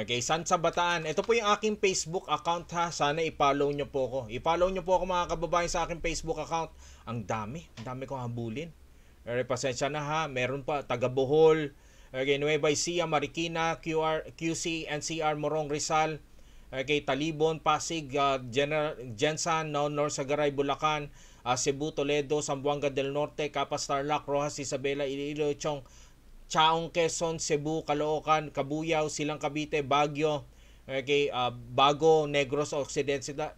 Okay, San sa Bataan. Ito po yung aking Facebook account ha. Sana i-follow nyo po ako. I-follow nyo po ako mga kababayan sa aking Facebook account. Ang dami. Ang dami kong habulin. Okay, pasensya na ha. Meron pa. Taga Bohol. Okay, Nueva Ecija, Marikina, QR, QC, NCR, Morong, Rizal. Okay, Talibon, Pasig, uh, General, Jensan, no, Sagaray, Bulacan, uh, Cebu, Toledo, Sambuanga del Norte, Capas, Tarlac, Rojas, Isabela, Iloilo, Chong, Chaong Quezon, Cebu, Caloocan, Kabuyao, Silang Cavite, Baguio, okay, uh, Bago, Negros Occidental,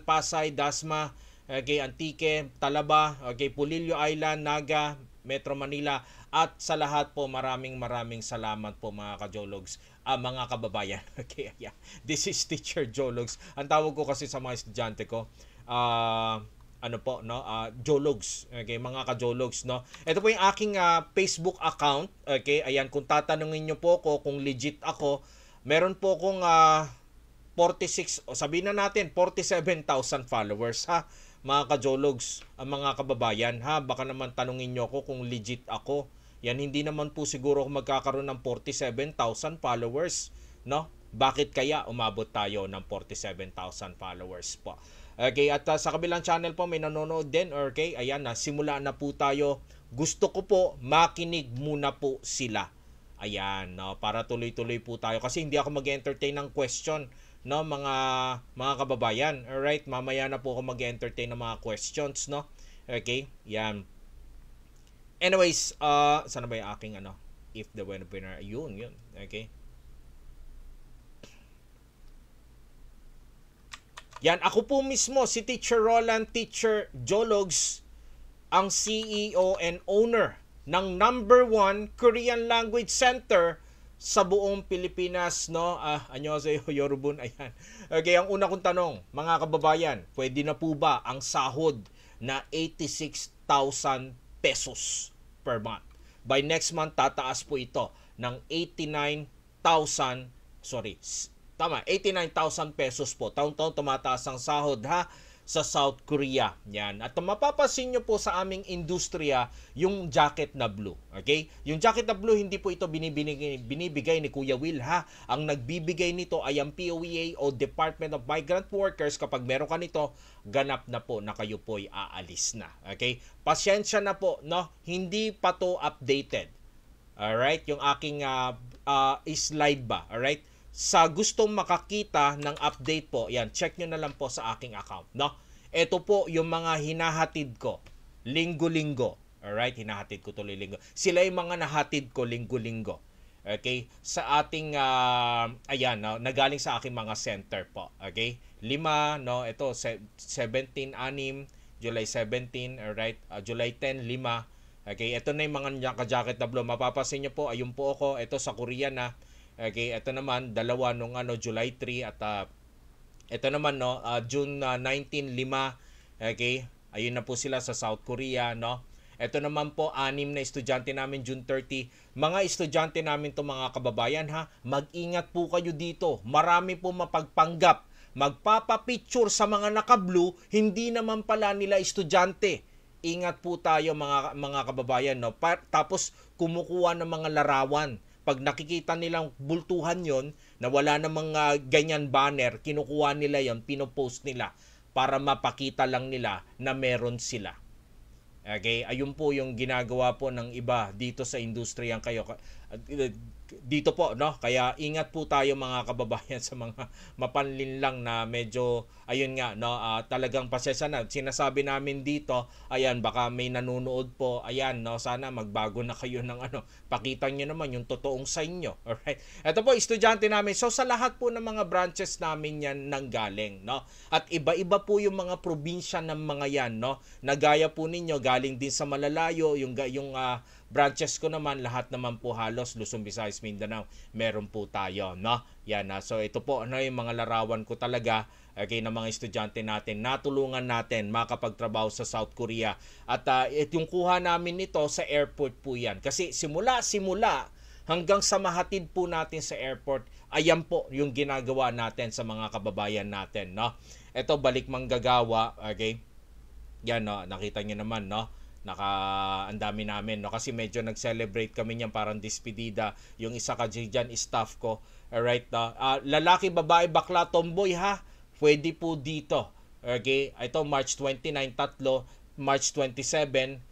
Pasay, Dasma, okay, Antique, Talaba, okay, Pulilio Island, Naga, Metro Manila at sa lahat po maraming maraming salamat po mga kajologs uh, mga kababayan okay yeah. this is teacher jologs ang tawag ko kasi sa mga estudyante ko ah uh, ano po no uh, Jologs okay mga ka Jologs no ito po yung aking uh, Facebook account okay ayan kung tatanungin niyo po ko kung legit ako meron po akong uh, ah, 46 sabihin na natin 47,000 followers ha mga ka Jologs ang mga kababayan ha baka naman tanungin niyo ko kung legit ako yan hindi naman po siguro ako magkakaroon ng 47,000 followers no bakit kaya umabot tayo ng 47,000 followers po Okay, at uh, sa kabilang channel po may nanonood din. Okay, ayan na, ah, simula na po tayo. Gusto ko po makinig muna po sila. Ayan, no, para tuloy-tuloy po tayo kasi hindi ako mag-entertain ng question, no, mga mga kababayan. All right, mamaya na po ako mag-entertain ng mga questions, no. Okay, yan. Anyways, uh, sana ba yung aking ano, if the winner, ayun, yun, okay. Yan, ako po mismo, si Teacher Roland, Teacher Jologs, ang CEO and owner ng number one Korean Language Center sa buong Pilipinas, no? Ah, annyeonghaseyo, Yorubun, ayan. Okay, ang una kong tanong, mga kababayan, pwede na po ba ang sahod na 86,000 pesos per month? By next month, tataas po ito ng 89,000, sorry, Tama, 89,000 pesos po. Taon-taon tumataas ang sahod ha sa South Korea. Yan. At mapapansin nyo po sa aming industriya yung jacket na blue. Okay? Yung jacket na blue, hindi po ito binibigay, binibigay ni Kuya Will ha. Ang nagbibigay nito ay ang POEA o Department of Migrant Workers. Kapag meron ka nito, ganap na po na kayo po ay aalis na. Okay? pasensya na po, no? Hindi pa to updated. all right Yung aking uh, uh, slide ba? all right sa gustong makakita ng update po, yan, check nyo na lang po sa aking account, no? Ito po yung mga hinahatid ko linggo-linggo. Alright, hinahatid ko tuloy linggo. Sila yung mga nahatid ko linggo-linggo. Okay? Sa ating, uh, ayan, no, nagaling sa aking mga center po. Okay? Lima, no, ito, 17, 6, July 17, alright? Uh, July 10, lima. Okay, ito na yung mga jacket na blue. Mapapasin nyo po, ayun po ako. Ito sa Korea na. Okay, ito naman dalawa nung ano July 3 at uh, ah, ito naman no uh, June uh, 19 5. Okay? Ayun na po sila sa South Korea no. Ito naman po anim na estudyante namin June 30. Mga estudyante namin to mga kababayan ha, mag-ingat po kayo dito. Marami po mapagpanggap magpapapicture sa mga naka-blue, hindi naman pala nila estudyante. Ingat po tayo mga mga kababayan no. Pa- tapos kumukuha ng mga larawan pag nakikita nilang bultuhan yon na wala namang uh, ganyan banner, kinukuha nila yon, pinopost nila para mapakita lang nila na meron sila. Okay, ayun po yung ginagawa po ng iba dito sa industriyang kayo dito po no kaya ingat po tayo mga kababayan sa mga mapanlinlang na medyo ayun nga no uh, talagang pasensya na sinasabi namin dito ayan baka may nanonood po ayan no sana magbago na kayo ng ano pakita niyo naman yung totoong sa inyo all right ito po estudyante namin so sa lahat po ng mga branches namin yan nanggaling no at iba-iba po yung mga probinsya ng mga yan no nagaya po ninyo galing din sa malalayo yung yung uh, Branches ko naman, lahat naman po halos Luzon, Visayas, Mindanao, meron po tayo, no? Yan na. Ah, so ito po ano yung mga larawan ko talaga okay, ng mga estudyante natin. Natulungan natin makapagtrabaho sa South Korea. At uh, ah, it, kuha namin nito sa airport po yan. Kasi simula-simula hanggang sa mahatid po natin sa airport, ayan po yung ginagawa natin sa mga kababayan natin. No? Ito, balik manggagawa. Okay? Yan, no? nakita niyo naman. No? naka ang dami namin no kasi medyo nag-celebrate kami niyan parang despedida yung isa ka diyan staff ko all right na uh, lalaki babae bakla tomboy ha pwede po dito okay ito March 29 tatlo March 27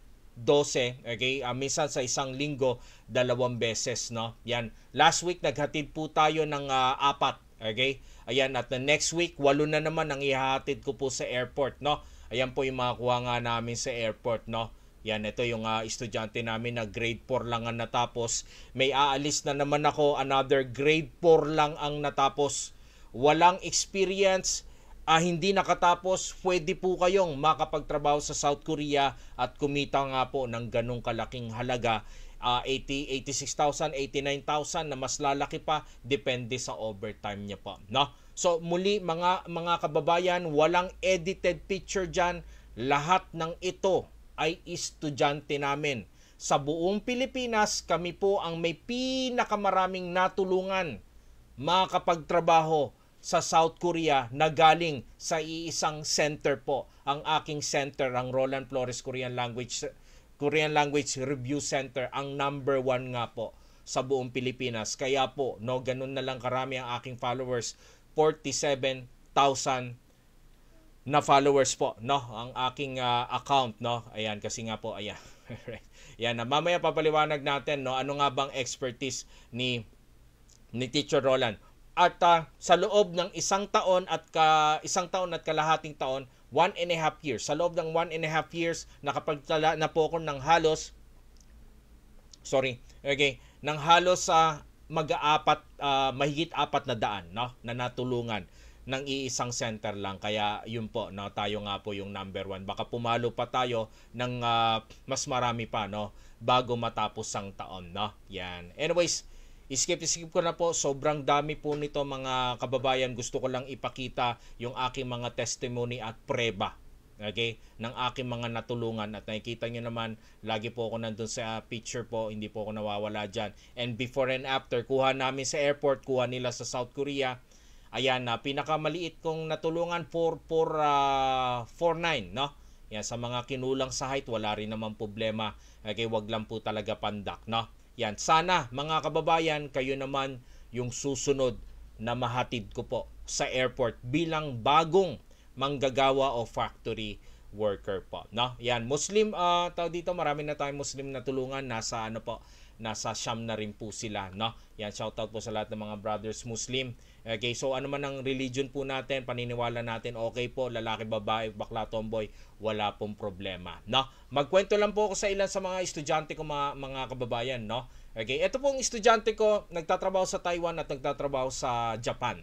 12, okay? Uh, minsan sa isang linggo, dalawang beses, no? Yan. Last week, naghatid po tayo ng uh, apat, okay? Ayan, at the next week, walo na naman ang ihahatid ko po sa airport, no? Ayan po yung mga kuha nga namin sa airport, no? Yan, ito yung uh, estudyante namin na grade 4 lang ang natapos. May aalis na naman ako, another grade 4 lang ang natapos. Walang experience, uh, hindi nakatapos, pwede po kayong makapagtrabaho sa South Korea at kumita nga po ng ganong kalaking halaga. Uh, 80, 86,000, 89,000 na mas lalaki pa depende sa overtime niya pa. No? So muli mga mga kababayan, walang edited picture diyan. Lahat ng ito ay estudyante namin. Sa buong Pilipinas, kami po ang may pinakamaraming natulungan makapagtrabaho sa South Korea na galing sa iisang center po. Ang aking center, ang Roland Flores Korean Language Korean Language Review Center, ang number one nga po sa buong Pilipinas. Kaya po, no, ganun na lang karami ang aking followers, 47,000 na followers po no ang aking uh, account no ayan kasi nga po ayan right yan mamaya papaliwanag natin no ano nga bang expertise ni ni Teacher Roland at uh, sa loob ng isang taon at ka, isang taon at kalahating taon one and a half years sa loob ng one and a half years nakapagtala na po ako ng halos sorry okay ng halos sa uh, mag-aapat uh, mahigit apat na daan no na natulungan ng iisang center lang. Kaya yun po, no, tayo nga po yung number one. Baka pumalo pa tayo ng uh, mas marami pa, no, bago matapos ang taon, no. Yan. Anyways, Skip, skip ko na po, sobrang dami po nito mga kababayan. Gusto ko lang ipakita yung aking mga testimony at preba okay, ng aking mga natulungan at nakikita nyo naman, lagi po ako nandun sa picture po, hindi po ako nawawala dyan. And before and after, kuha namin sa airport, kuha nila sa South Korea, Ayan, uh, pinakamaliit kong natulungan 4449, uh, ah, no? Yan, sa mga kinulang sa height, wala rin naman problema. Okay, wag lang po talaga pandak, no? Yan, sana mga kababayan, kayo naman yung susunod na mahatid ko po sa airport bilang bagong manggagawa o factory worker po, no? Yan, Muslim, uh, ah, tao dito, marami na tayong Muslim na tulungan. Nasa ano po, nasa Sham na rin po sila, no? Yan, shout out po sa lahat ng mga brothers Muslim Okay, so ano man ang religion po natin, paniniwala natin, okay po, lalaki, babae, bakla, tomboy, wala pong problema, no? Magkwento lang po ako sa ilan sa mga estudyante ko, mga, mga kababayan, no? Okay, ito pong estudyante ko, nagtatrabaho sa Taiwan at nagtatrabaho sa Japan.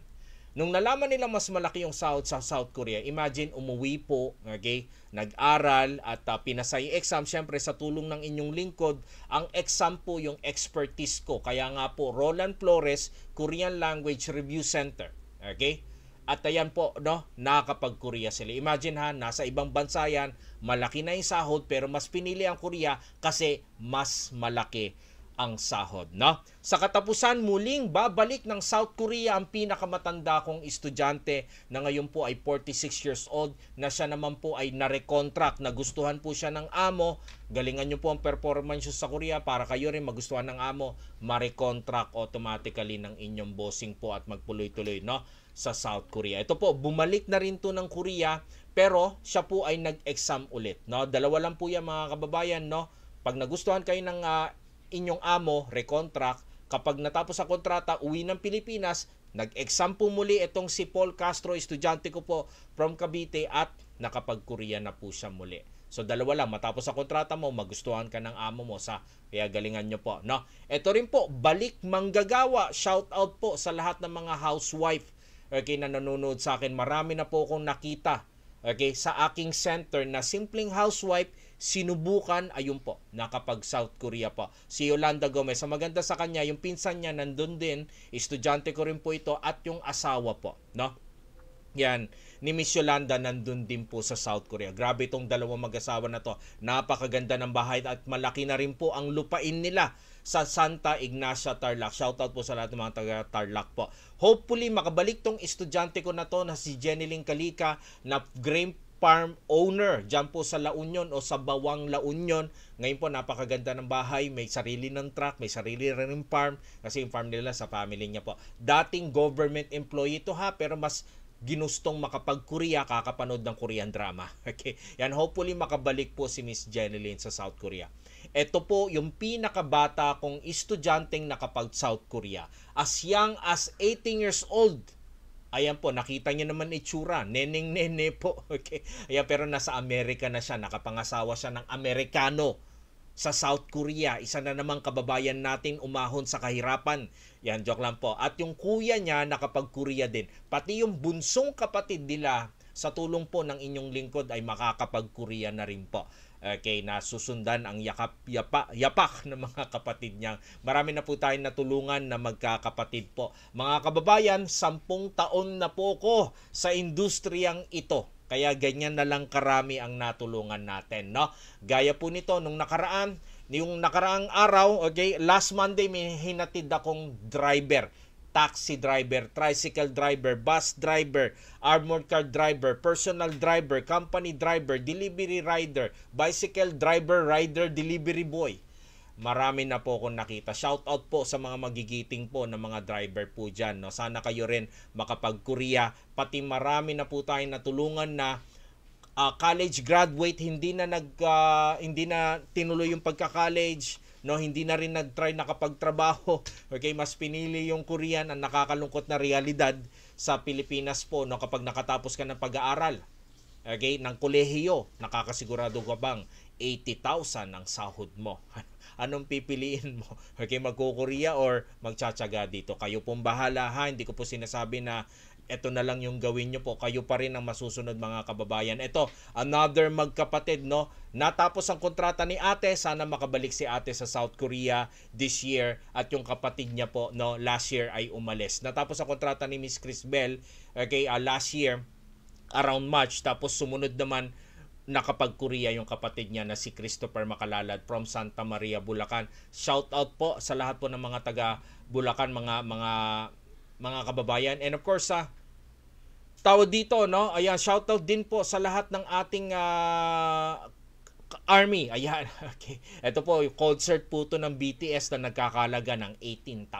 Nung nalaman nila mas malaki yung sahod sa South Korea, imagine umuwi po, okay? Nag-aral at uh, ah, pinasa yung exam. Siyempre, sa tulong ng inyong lingkod, ang exam po yung expertise ko. Kaya nga po, Roland Flores, Korean Language Review Center. Okay? At ayan po, no, nakakapag-Korea sila. Imagine ha, nasa ibang bansa yan, malaki na yung sahod pero mas pinili ang Korea kasi mas malaki ang sahod. No? Sa katapusan, muling babalik ng South Korea ang pinakamatanda kong estudyante na ngayon po ay 46 years old na siya naman po ay narecontract. Nagustuhan po siya ng amo. Galingan niyo po ang performance sa Korea para kayo rin magustuhan ng amo. Marecontract automatically ng inyong bossing po at magpuloy-tuloy no? sa South Korea. Ito po, bumalik na rin to ng Korea pero siya po ay nag-exam ulit. No? Dalawa lang po yan mga kababayan. No? Pag nagustuhan kayo ng uh, inyong amo recontract. Kapag natapos ang kontrata, uwi ng Pilipinas, nag-exam po muli itong si Paul Castro, estudyante ko po from Cavite at nakapag-Korea na po siya muli. So dalawa lang, matapos sa kontrata mo, magustuhan ka ng amo mo sa kaya galingan nyo po. No? Ito rin po, balik manggagawa. Shout out po sa lahat ng mga housewife okay, na nanonood sa akin. Marami na po akong nakita Okay, sa aking center na simpleng housewife, sinubukan, ayun po, nakapag South Korea pa. Si Yolanda Gomez, ang maganda sa kanya, yung pinsan niya nandun din, estudyante ko rin po ito, at yung asawa po, no? Yan, ni Miss Yolanda nandun din po sa South Korea. Grabe itong dalawang mag-asawa na to. Napakaganda ng bahay at malaki na rin po ang lupain nila sa Santa Ignacia Tarlac. Shoutout po sa lahat ng mga taga Tarlac po. Hopefully makabalik tong estudyante ko na to na si Jeneline Kalika na grain farm owner dyan po sa La Union o sa Bawang La Union. Ngayon po napakaganda ng bahay, may sarili ng truck, may sarili rin farm kasi yung farm nila sa family niya po. Dating government employee to ha pero mas ginustong makapag-Korea, kakapanood ng Korean drama. Okay. Yan, hopefully makabalik po si Miss Jeneline sa South Korea. Ito po yung pinakabata kong estudyanteng nakapag-South Korea. As young as 18 years old, Ayan po, nakita niyo naman itsura. Neneng-nene po. Okay. Ayan, pero nasa Amerika na siya. Nakapangasawa siya ng Amerikano sa South Korea. Isa na namang kababayan natin umahon sa kahirapan. Yan, joke lang po. At yung kuya niya nakapag-Korea din. Pati yung bunsong kapatid nila sa tulong po ng inyong lingkod ay makakapag-Korea na rin po okay, na susundan ang yakap, yapa, yapak ng mga kapatid niya. Marami na po tayong natulungan na magkakapatid po. Mga kababayan, sampung taon na po ko sa industriyang ito. Kaya ganyan na lang karami ang natulungan natin, no? Gaya po nito nung nakaraan, yung nakaraang araw, okay, last Monday may hinatid akong driver taxi driver, tricycle driver, bus driver, armored car driver, personal driver, company driver, delivery rider, bicycle driver, rider, delivery boy. Marami na po akong nakita. Shout out po sa mga magigiting po ng mga driver po dyan. No? Sana kayo rin makapag-Korea. Pati marami na po tayong natulungan na uh, college graduate hindi na nag uh, hindi na tinuloy yung pagka-college no hindi na rin nag-try nakapagtrabaho okay mas pinili yung Korean ang nakakalungkot na realidad sa Pilipinas po no kapag nakatapos ka ng pag-aaral okay ng kolehiyo nakakasigurado ka bang 80,000 ang sahod mo anong pipiliin mo? Okay, magko-Korea or magtsatsaga dito? Kayo pong bahala ha. Hindi ko po sinasabi na ito na lang yung gawin nyo po. Kayo pa rin ang masusunod mga kababayan. Ito, another magkapatid, no? Natapos ang kontrata ni ate. Sana makabalik si ate sa South Korea this year. At yung kapatid niya po, no, last year ay umalis. Natapos ang kontrata ni Miss Chris Bell, okay, uh, last year, around March. Tapos sumunod naman, nakapag-Korea yung kapatid niya na si Christopher Makalalad from Santa Maria, Bulacan. Shout out po sa lahat po ng mga taga Bulacan, mga mga mga kababayan. And of course, sa uh, dito, no? Ayan, shoutout din po sa lahat ng ating uh, Army, ayan. Okay. Ito po, yung concert po to ng BTS na nagkakalaga ng 18,000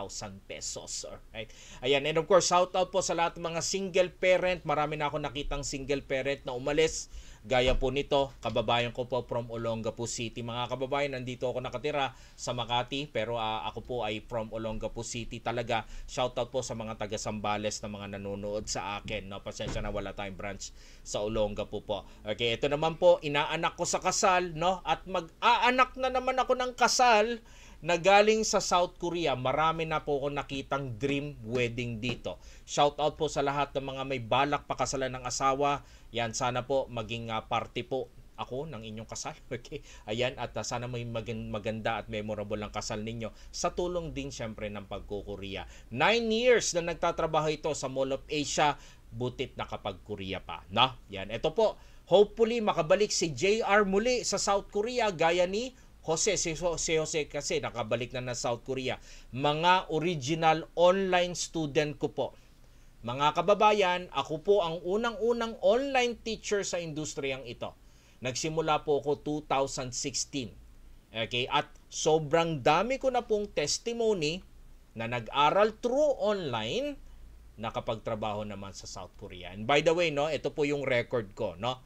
pesos. Alright. Ayan. And of course, shout out po sa lahat ng mga single parent. Marami na ako nakitang single parent na umalis Gaya po nito, kababayan ko po from Olongapo City. Mga kababayan, nandito ako nakatira sa Makati pero uh, ako po ay from Olongapo City talaga. Shoutout po sa mga taga Sambales na mga nanonood sa akin. No, pasensya na wala tayong branch sa Olongapo po. Okay, ito naman po, inaanak ko sa kasal, no? At mag-aanak na naman ako ng kasal na galing sa South Korea. Marami na po akong nakitang dream wedding dito. Shout out po sa lahat ng mga may balak pakasalan ng asawa. Yan, sana po maging uh, ah, party po ako ng inyong kasal. Okay? Ayan, at uh, sana may maganda at memorable ang kasal ninyo sa tulong din syempre ng pagkukuriya. Nine years na nagtatrabaho ito sa Mall of Asia, butit nakapagkuriya pa. No? Yan, ito po. Hopefully, makabalik si JR muli sa South Korea gaya ni Jose, si Jose kasi nakabalik na na South Korea. Mga original online student ko po mga kababayan, ako po ang unang-unang online teacher sa industriyang ito. Nagsimula po ako 2016. Okay, at sobrang dami ko na pong testimony na nag-aral through online nakapagtrabaho naman sa South Korea. And by the way, no, ito po yung record ko, no.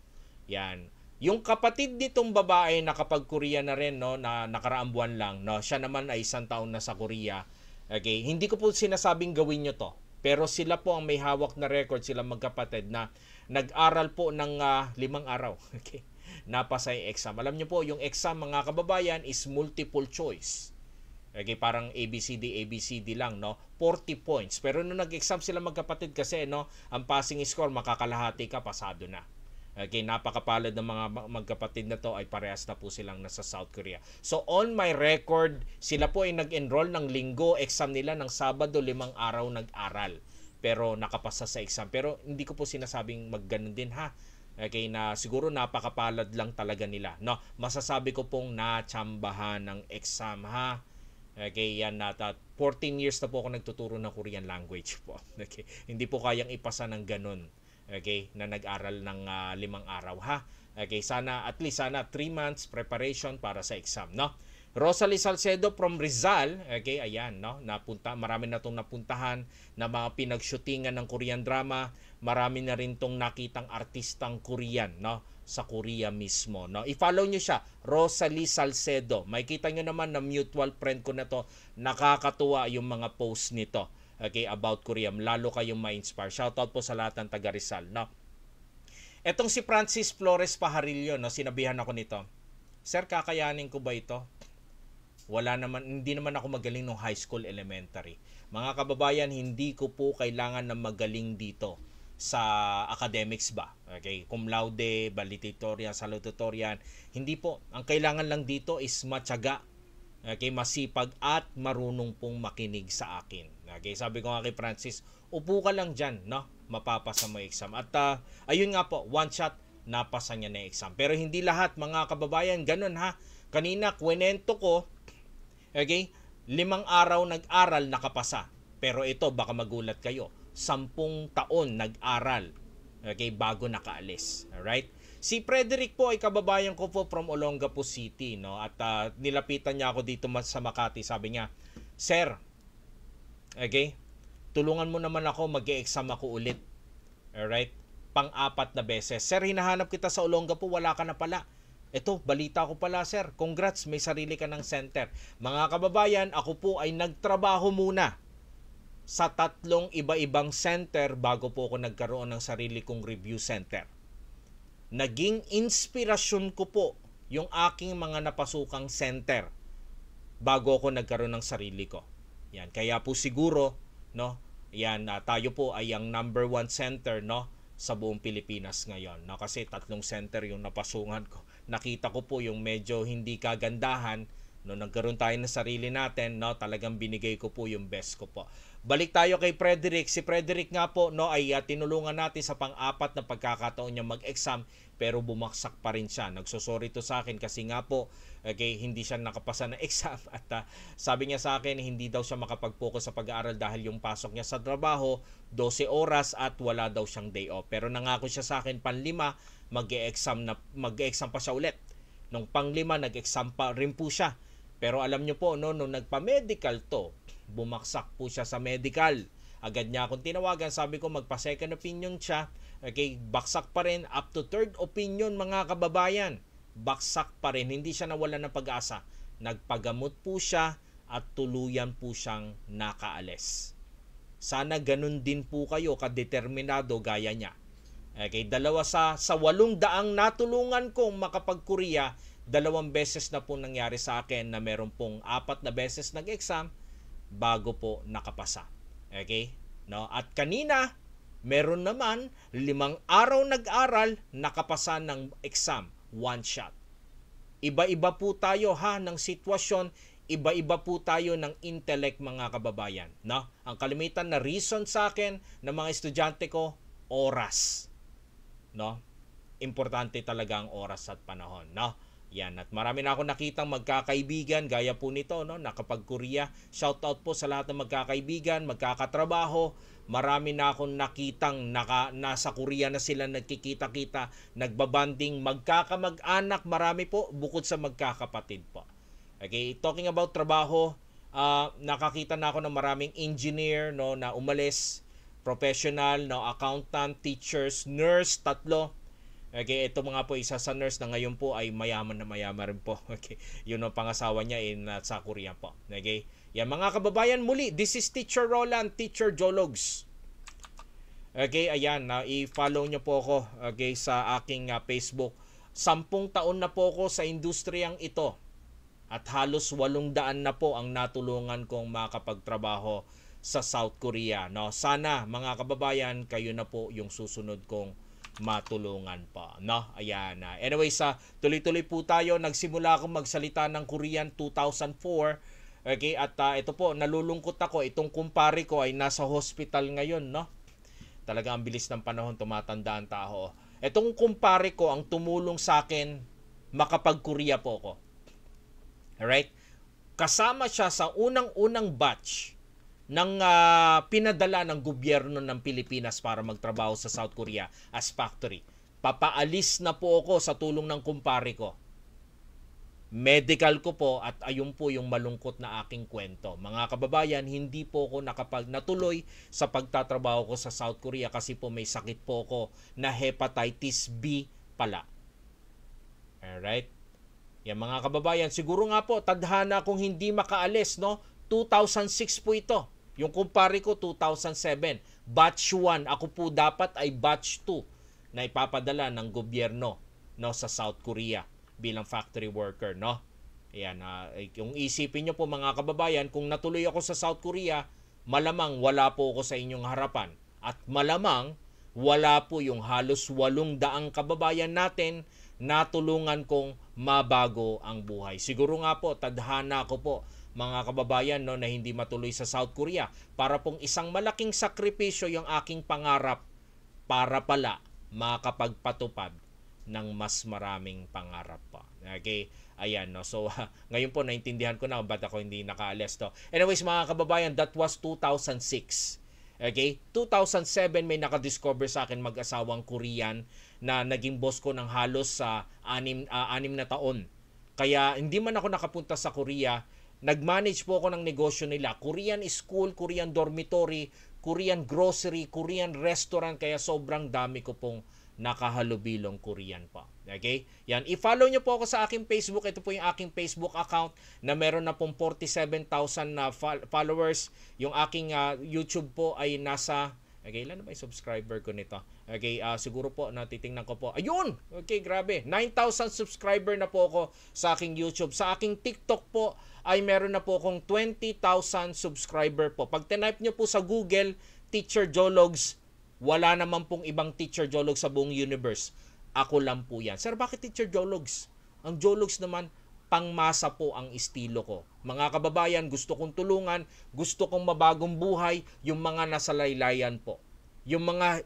Yan. Yung kapatid nitong babae nakapag Korea na rin, no, na nakaraang buwan lang, no. Siya naman ay isang taon na sa Korea. Okay, hindi ko po sinasabing gawin niyo to. Pero sila po ang may hawak na record sila magkapatid na nag-aral po ng uh, limang araw. Okay. Napasa yung exam. Alam niyo po, yung exam mga kababayan is multiple choice. Okay, parang ABCD, ABCD lang, no? 40 points. Pero nung nag-exam sila magkapatid kasi, no, ang passing score, makakalahati ka, pasado na. Okay, napakapalad ng mga magkapatid na to ay parehas na po silang nasa South Korea. So on my record, sila po ay nag-enroll ng linggo, exam nila ng Sabado, limang araw nag-aral. Pero nakapasa sa exam. Pero hindi ko po sinasabing magganon din ha. Okay, na siguro napakapalad lang talaga nila. No, masasabi ko pong natsambahan ng exam ha. Okay, yan nata. 14 years na po ako nagtuturo ng Korean language po. Okay, hindi po kayang ipasa ng ganun okay, na nag-aral ng uh, limang araw ha. Okay, sana at least sana 3 months preparation para sa exam, no? Rosalie Salcedo from Rizal, okay, ayan, no, napunta, marami na tong napuntahan na mga pinagshootingan ng Korean drama, marami na rin tong nakitang artistang Korean, no, sa Korea mismo, no. I-follow niyo siya, Rosalie Salcedo. Makikita niyo naman na mutual friend ko na to, nakakatuwa yung mga post nito okay, about Korea. Lalo kayong ma-inspire. Shoutout po sa lahat ng taga Rizal. No? Etong si Francis Flores Pajarillo, no, sinabihan ako nito. Sir, kakayanin ko ba ito? Wala naman, hindi naman ako magaling nung high school elementary. Mga kababayan, hindi ko po kailangan na magaling dito sa academics ba. Okay, cum laude, valedictorian, salutatorian. Hindi po. Ang kailangan lang dito is matyaga, okay, masipag at marunong pong makinig sa akin bagay. Sabi ko nga kay Francis, upo ka lang dyan, no? Mapapasa mo exam. At uh, ayun nga po, one shot, napasa niya na exam. Pero hindi lahat, mga kababayan, ganun ha. Kanina, kwenento ko, okay, limang araw nag-aral, nakapasa. Pero ito, baka magulat kayo, sampung taon nag-aral, okay, bago nakaalis. Alright? Si Frederick po ay kababayan ko po from Olongapo City, no? At uh, nilapitan niya ako dito sa Makati. Sabi niya, Sir, Okay? Tulungan mo naman ako, mag exam ako ulit. Alright? Pang-apat na beses. Sir, hinahanap kita sa po, wala ka na pala. Ito, balita ko pala sir. Congrats, may sarili ka ng center. Mga kababayan, ako po ay nagtrabaho muna sa tatlong iba-ibang center bago po ako nagkaroon ng sarili kong review center. Naging inspirasyon ko po yung aking mga napasukang center bago ako nagkaroon ng sarili ko. Yan, kaya po siguro, no, yan, uh, tayo po ay ang number one center, no, sa buong Pilipinas ngayon. No? Kasi tatlong center yung napasungan ko. Nakita ko po yung medyo hindi kagandahan No, nagkaroon tayo ng sarili natin, no, talagang binigay ko po yung best ko po. Balik tayo kay Frederick. Si Frederick nga po no, ay uh, tinulungan natin sa pang-apat na pagkakataon niya mag-exam pero bumagsak pa rin siya. Nagsosorry to sa akin kasi nga po okay, hindi siya nakapasa ng exam at uh, sabi niya sa akin hindi daw siya makapag-focus sa pag-aaral dahil yung pasok niya sa trabaho 12 oras at wala daw siyang day off. Pero nangako siya sa akin panlima mag-e-exam na mag-e-exam pa siya ulit. Nung panglima nag-exam pa rin po siya pero alam nyo po, no, nung nagpa-medical to, bumaksak po siya sa medical. Agad niya akong tinawagan, sabi ko magpa-second opinion siya. Okay, baksak pa rin up to third opinion mga kababayan. Baksak pa rin, hindi siya nawala ng pag-asa. Nagpagamot po siya at tuluyan po siyang nakaalis. Sana ganun din po kayo kadeterminado gaya niya. Okay, dalawa sa sa walong daang natulungan kong makapag-Korea, dalawang beses na po nangyari sa akin na meron pong apat na beses nag-exam bago po nakapasa. Okay? No? At kanina, meron naman limang araw nag-aral nakapasa ng exam, one shot. Iba-iba po tayo ha ng sitwasyon, iba-iba po tayo ng intellect mga kababayan. No? Ang kalimitan na reason sa akin ng mga estudyante ko, oras. No? Importante talaga ang oras at panahon. No? Yan at marami na ako nakitang magkakaibigan gaya po nito no nakapag Korea. Shout out po sa lahat ng magkakaibigan, magkakatrabaho. Marami na akong nakitang naka, nasa Korea na sila nagkikita-kita, nagbabanding, magkakamag-anak, marami po bukod sa magkakapatid po. Okay, talking about trabaho, uh, nakakita na ako ng maraming engineer no na umalis, professional, no accountant, teachers, nurse, tatlo Okay, ito mga po isa sa nurse na ngayon po ay mayaman na mayaman rin po. Okay, yun ang pangasawa niya in uh, eh, sa Korea po. Okay, yan mga kababayan muli, this is Teacher Roland, Teacher Jologs. Okay, ayan, uh, i-follow niyo po ako okay, sa aking uh, Facebook. Sampung taon na po ako sa industriyang ito at halos walong daan na po ang natulungan kong makapagtrabaho sa South Korea. No? Sana mga kababayan, kayo na po yung susunod kong matulungan pa. No? Ayan na. Anyway, sa tuloy-tuloy po tayo. Nagsimula akong magsalita ng Korean 2004. Okay, at uh, ito po, nalulungkot ako. Itong kumpare ko ay nasa hospital ngayon, no? Talaga ang bilis ng panahon, tumatanda ang tao. Itong kumpare ko ang tumulong sa akin makapag-Korea po ko. Alright? Kasama siya sa unang-unang batch ng uh, ah, pinadala ng gobyerno ng Pilipinas para magtrabaho sa South Korea as factory. Papaalis na po ako sa tulong ng kumpare ko. Medical ko po at ayun po yung malungkot na aking kwento. Mga kababayan, hindi po ako nakapag natuloy sa pagtatrabaho ko sa South Korea kasi po may sakit po ako na hepatitis B pala. Alright? Yan mga kababayan, siguro nga po tadhana kung hindi makaalis, no? 2006 po ito. Yung kumpare ko 2007, batch 1. Ako po dapat ay batch 2 na ipapadala ng gobyerno no sa South Korea bilang factory worker no. Ayan, uh, ah, yung isipin niyo po mga kababayan, kung natuloy ako sa South Korea, malamang wala po ako sa inyong harapan. At malamang wala po yung halos walong daang kababayan natin natulungan kong mabago ang buhay. Siguro nga po, tadhana ko po mga kababayan no, na hindi matuloy sa South Korea para pong isang malaking sakripisyo yung aking pangarap para pala makapagpatupad ng mas maraming pangarap pa. Okay? Ayan, no? So, uh, ngayon po, naintindihan ko na ba't ako hindi nakaalis to. Anyways, mga kababayan, that was 2006. Okay? 2007 may nakadiscover sa akin mag-asawang Korean na naging boss ko ng halos sa uh, anim, uh, anim na taon. Kaya hindi man ako nakapunta sa Korea, Nag-manage po ako ng negosyo nila. Korean school, Korean dormitory, Korean grocery, Korean restaurant. Kaya sobrang dami ko pong nakahalubilong Korean pa. Okay? Yan. I-follow nyo po ako sa aking Facebook. Ito po yung aking Facebook account na meron na pong 47,000 na followers. Yung aking uh, YouTube po ay nasa Okay, ilan na ba yung subscriber ko nito? Okay, uh, siguro po, natitingnan ko po. Ayun! Okay, grabe. 9,000 subscriber na po ako sa aking YouTube. Sa aking TikTok po, ay meron na po akong 20,000 subscriber po. Pag tinype nyo po sa Google, Teacher Jologs, wala naman pong ibang Teacher Jologs sa buong universe. Ako lang po yan. Sir, bakit Teacher Jologs? Ang Jologs naman, pangmasa po ang estilo ko. Mga kababayan, gusto kong tulungan, gusto kong mabagong buhay yung mga nasa laylayan po. Yung mga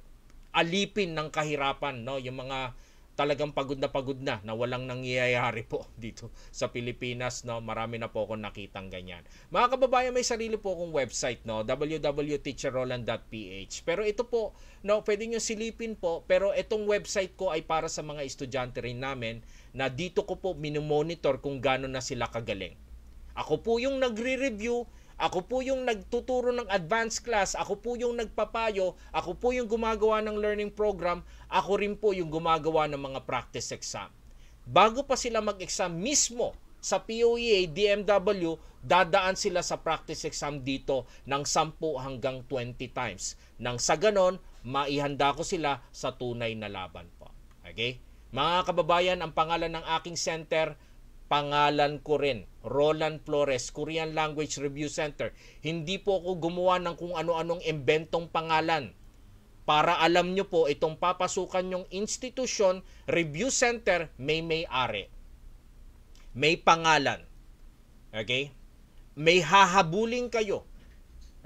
alipin ng kahirapan, no? yung mga talagang pagod na pagod na na walang nangyayari po dito sa Pilipinas no marami na po akong nakitang ganyan mga kababayan may sarili po akong website no www.teacherroland.ph pero ito po no pwede niyo silipin po pero itong website ko ay para sa mga estudyante rin namin na dito ko po minomonitor kung gaano na sila kagaling. Ako po yung nagre-review, ako po yung nagtuturo ng advanced class, ako po yung nagpapayo, ako po yung gumagawa ng learning program, ako rin po yung gumagawa ng mga practice exam. Bago pa sila mag-exam mismo sa POEA, DMW, dadaan sila sa practice exam dito ng 10 hanggang 20 times. Nang sa ganon, maihanda ko sila sa tunay na laban po. Okay? Mga kababayan, ang pangalan ng aking center, pangalan ko rin, Roland Flores, Korean Language Review Center. Hindi po ako gumawa ng kung ano-anong imbentong pangalan. Para alam nyo po, itong papasukan yung institution, review center, may may-ari. May pangalan. Okay? May hahabulin kayo.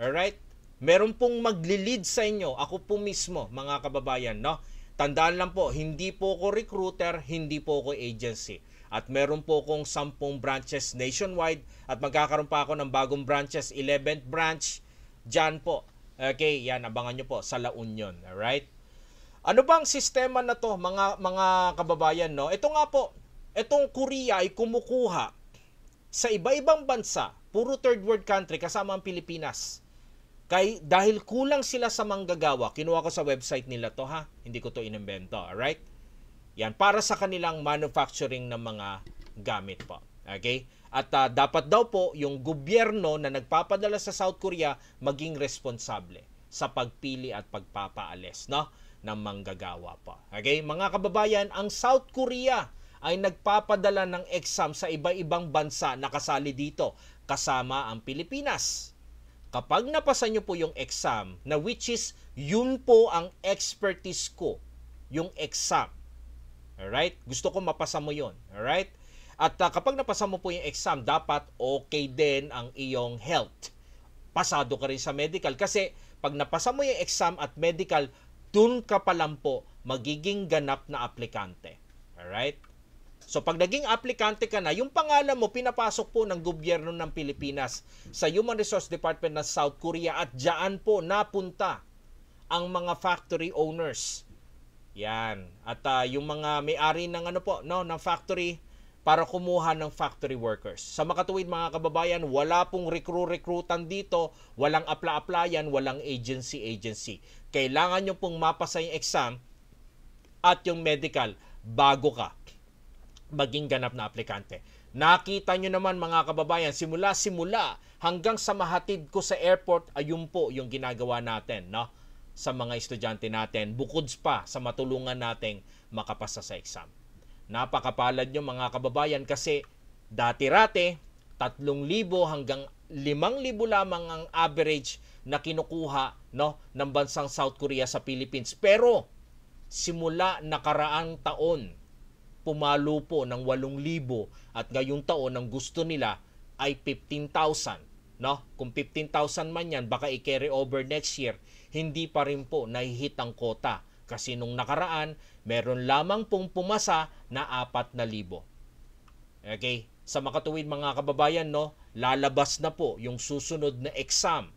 Alright? Meron pong magli-lead sa inyo, ako po mismo, mga kababayan, no? Tandaan lang po, hindi po ako recruiter, hindi po ako agency. At meron po akong 10 branches nationwide at magkakaroon pa ako ng bagong branches, 11th branch, dyan po. Okay, yan, abangan nyo po sa La Union, alright? Ano bang sistema na to mga mga kababayan no? Ito nga po, itong Korea ay kumukuha sa iba-ibang bansa, puro third world country kasama ang Pilipinas. Kay, dahil kulang sila sa manggagawa, kinuha ko sa website nila to ha, hindi ko to inimbento, alright? Yan, para sa kanilang manufacturing ng mga gamit po. Okay? At uh, dapat daw po yung gobyerno na nagpapadala sa South Korea maging responsable sa pagpili at pagpapaalis no ng manggagawa po. Okay, mga kababayan, ang South Korea ay nagpapadala ng exam sa iba-ibang bansa na kasali dito kasama ang Pilipinas kapag napasa nyo po yung exam, na which is yun po ang expertise ko, yung exam. Alright? Gusto ko mapasa mo yun. Alright? At uh, kapag napasa mo po yung exam, dapat okay din ang iyong health. Pasado ka rin sa medical. Kasi pag napasa mo yung exam at medical, dun ka pa lang po magiging ganap na aplikante. Alright? So pag naging aplikante ka na, yung pangalan mo pinapasok po ng gobyerno ng Pilipinas sa Human Resource Department ng South Korea at diyan po napunta ang mga factory owners. Yan. At uh, yung mga may-ari ng ano po, no, ng factory para kumuha ng factory workers. Sa makatuwid mga kababayan, wala pong recruit-recruitan dito, walang apply-applyan, walang agency-agency. Kailangan nyo pong mapasa yung exam at yung medical bago ka maging ganap na aplikante. Nakita nyo naman mga kababayan, simula-simula hanggang sa mahatid ko sa airport, ayun po yung ginagawa natin no? sa mga estudyante natin, bukod pa sa matulungan nating makapasa sa exam. Napakapalad nyo mga kababayan kasi dati-rate, 3,000 hanggang 5,000 lamang ang average na kinukuha no, ng bansang South Korea sa Philippines. Pero simula nakaraang taon, pumalo po ng 8,000 at ngayong taon ang gusto nila ay 15,000. No? Kung 15,000 man yan, baka i-carry over next year, hindi pa rin po nahihit ang kota. Kasi nung nakaraan, meron lamang pong pumasa na 4,000. Okay? Sa makatuwid mga kababayan, no, lalabas na po yung susunod na exam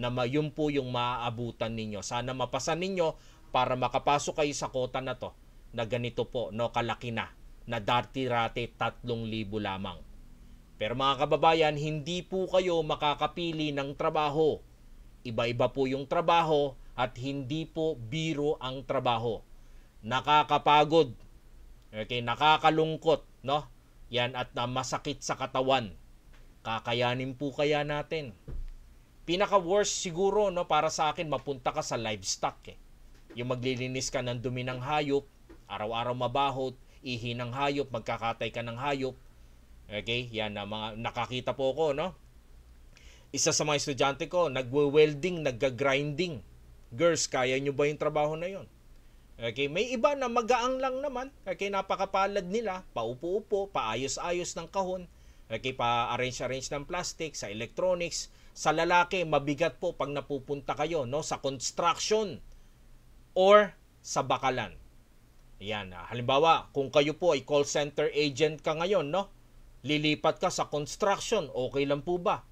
na yun po yung maaabutan ninyo. Sana mapasan ninyo para makapasok kayo sa kota na to na ganito po no kalaki na na dati-rate 3,000 lamang. Pero mga kababayan, hindi po kayo makakapili ng trabaho. Iba-iba po yung trabaho at hindi po biro ang trabaho. Nakakapagod. Okay, nakakalungkot, no? Yan at na masakit sa katawan. Kakayanin po kaya natin. Pinaka worst siguro no para sa akin mapunta ka sa livestock eh. Yung maglilinis ka ng dumi ng hayop Araw-araw mabahot, ihi ng hayop, magkakatay ka ng hayop. Okay, yan na mga nakakita po ko, no? Isa sa mga estudyante ko, nagwe-welding, nagga-grinding. Girls, kaya nyo ba yung trabaho na yon? Okay, may iba na magaang lang naman. Okay, napakapalad nila, paupo-upo, paayos-ayos ng kahon. Okay, pa-arrange-arrange ng plastic, sa electronics. Sa lalaki, mabigat po pag napupunta kayo no, sa construction or sa bakalan. Ayan, ah. halimbawa, kung kayo po ay call center agent ka ngayon, no? Lilipat ka sa construction, okay lang po ba?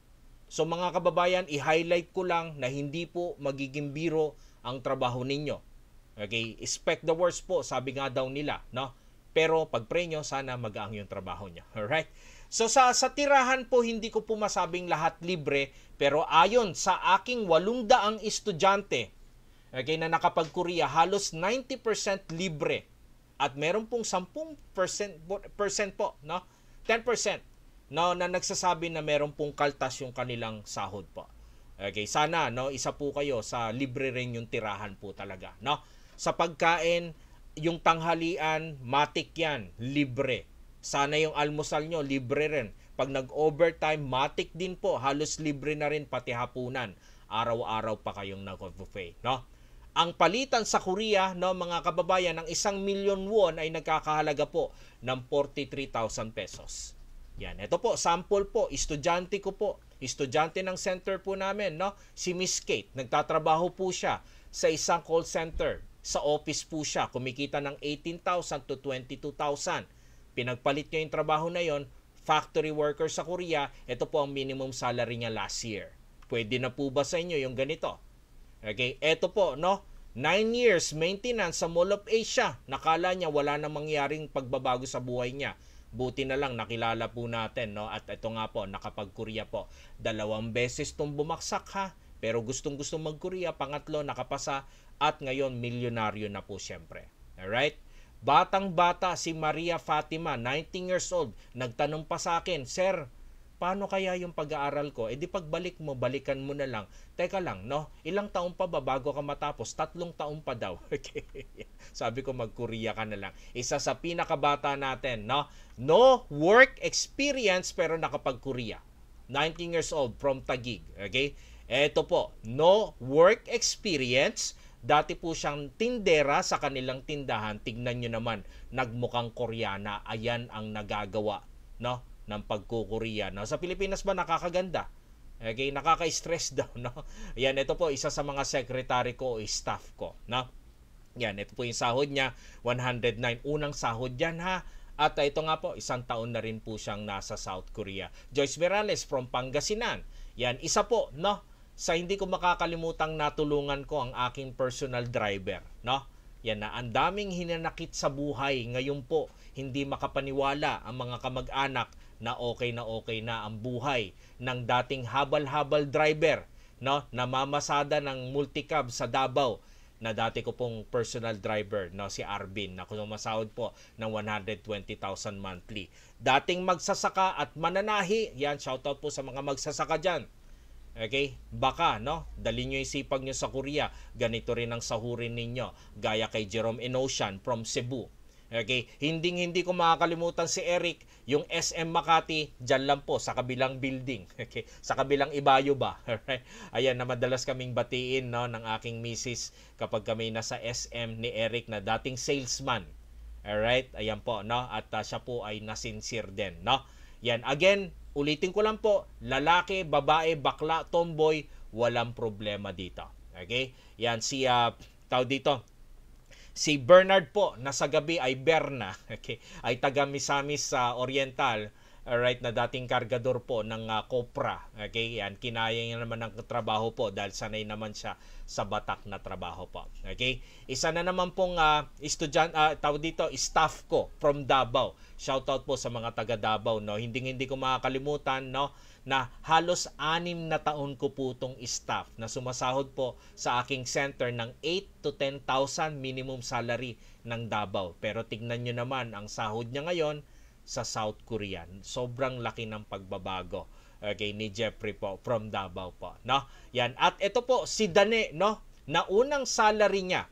So mga kababayan, i-highlight ko lang na hindi po magiging biro ang trabaho ninyo. Okay, expect the worst po, sabi nga daw nila, no? Pero pag-pray nyo, sana mag-aang yung trabaho nyo. Alright? So sa, sa tirahan po, hindi ko po masabing lahat libre, pero ayon sa aking 800 estudyante, okay, na nakapag-Korea, halos 90% libre at meron pong 10% percent po, no? 10% no, na nagsasabi na meron pong kaltas yung kanilang sahod po. Okay, sana no, isa po kayo sa libre rin yung tirahan po talaga, no? Sa pagkain, yung tanghalian, matik yan, libre. Sana yung almusal nyo, libre rin. Pag nag-overtime, matik din po, halos libre na rin pati hapunan. Araw-araw pa kayong nag-buffet, no? Ang palitan sa Korea no mga kababayan ng isang million won ay nagkakahalaga po ng 43,000 pesos. Yan, ito po sample po, estudyante ko po. Estudyante ng center po namin, no? Si Miss Kate, nagtatrabaho po siya sa isang call center. Sa office po siya, kumikita ng 18,000 to 22,000. Pinagpalit niya yung trabaho na yon, factory worker sa Korea, ito po ang minimum salary niya last year. Pwede na po ba sa inyo yung ganito? Okay, eto po, no? 9 years maintenance sa Mall of Asia. Nakala niya wala na mangyaring pagbabago sa buhay niya. Buti na lang nakilala po natin, no? At ito nga po, nakapag-Korea po. Dalawang beses tong bumaksak ha. Pero gustong-gusto mag-Korea, pangatlo nakapasa at ngayon milyonaryo na po siyempre. All right? Batang-bata si Maria Fatima, 19 years old, nagtanong pa sa akin, "Sir, paano kaya yung pag-aaral ko? Eh di pagbalik mo, balikan mo na lang. Teka lang, no? Ilang taon pa ba bago ka matapos? Tatlong taon pa daw. Sabi ko mag-Korea ka na lang. Isa sa pinakabata natin, no? No work experience pero nakapag-Korea. 19 years old from Tagig. Okay? Eto po, no work experience. Dati po siyang tindera sa kanilang tindahan. Tignan nyo naman, nagmukhang Koreana. Ayan ang nagagawa, no? ng pagkukuriya. No? Sa Pilipinas ba nakakaganda? Okay, nakaka-stress daw, no? Yan, ito po, isa sa mga secretary ko o eh, staff ko, no? Yan, ito po yung sahod niya, 109. Unang sahod yan, ha? At ito nga po, isang taon na rin po siyang nasa South Korea. Joyce Morales from Pangasinan. Yan, isa po, no? Sa hindi ko makakalimutang natulungan ko ang aking personal driver, no? Yan na, ang daming hinanakit sa buhay ngayon po. Hindi makapaniwala ang mga kamag-anak na okay na okay na ang buhay ng dating habal-habal driver no namamasada ng multicab sa Davao na dati ko pong personal driver no si Arvin na kumasahod po ng 120,000 monthly. Dating magsasaka at mananahi, yan shoutout po sa mga magsasaka diyan. Okay? Baka, no? Dali nyo yung sipag nyo sa Korea. Ganito rin ang sahurin ninyo. Gaya kay Jerome Enosian from Cebu. Okay, hindi hindi ko makakalimutan si Eric, yung SM Makati, diyan lang po sa kabilang building. Okay, sa kabilang ibayo ba. Alright. Ayan na madalas kaming batiin no ng aking misis kapag kami nasa SM ni Eric na dating salesman. Alright, ayan po no at uh, siya po ay nasincere din no. Yan again, ulitin ko lang po, lalaki, babae, bakla, tomboy, walang problema dito. Okay? Yan si uh, ah, tao dito, Si Bernard po, na sa gabi ay Berna, okay, ay taga Misamis sa uh, Oriental, right na dating kargador po ng uh, Copra. Okay, yan, kinaya niya naman ang trabaho po dahil sanay naman siya sa batak na trabaho po. Okay, isa na naman pong uh, estudyant, uh, tawag dito, staff ko from Davao. Shoutout po sa mga taga Davao, no? Hindi hindi ko makakalimutan, no? na halos anim na taon ko po itong staff na sumasahod po sa aking center ng 8 to 10,000 minimum salary ng Davao. Pero tignan nyo naman ang sahod niya ngayon sa South Korean. Sobrang laki ng pagbabago okay, ni Jeffrey po from Davao po. No? Yan. At ito po, si Dane, no? na unang salary niya.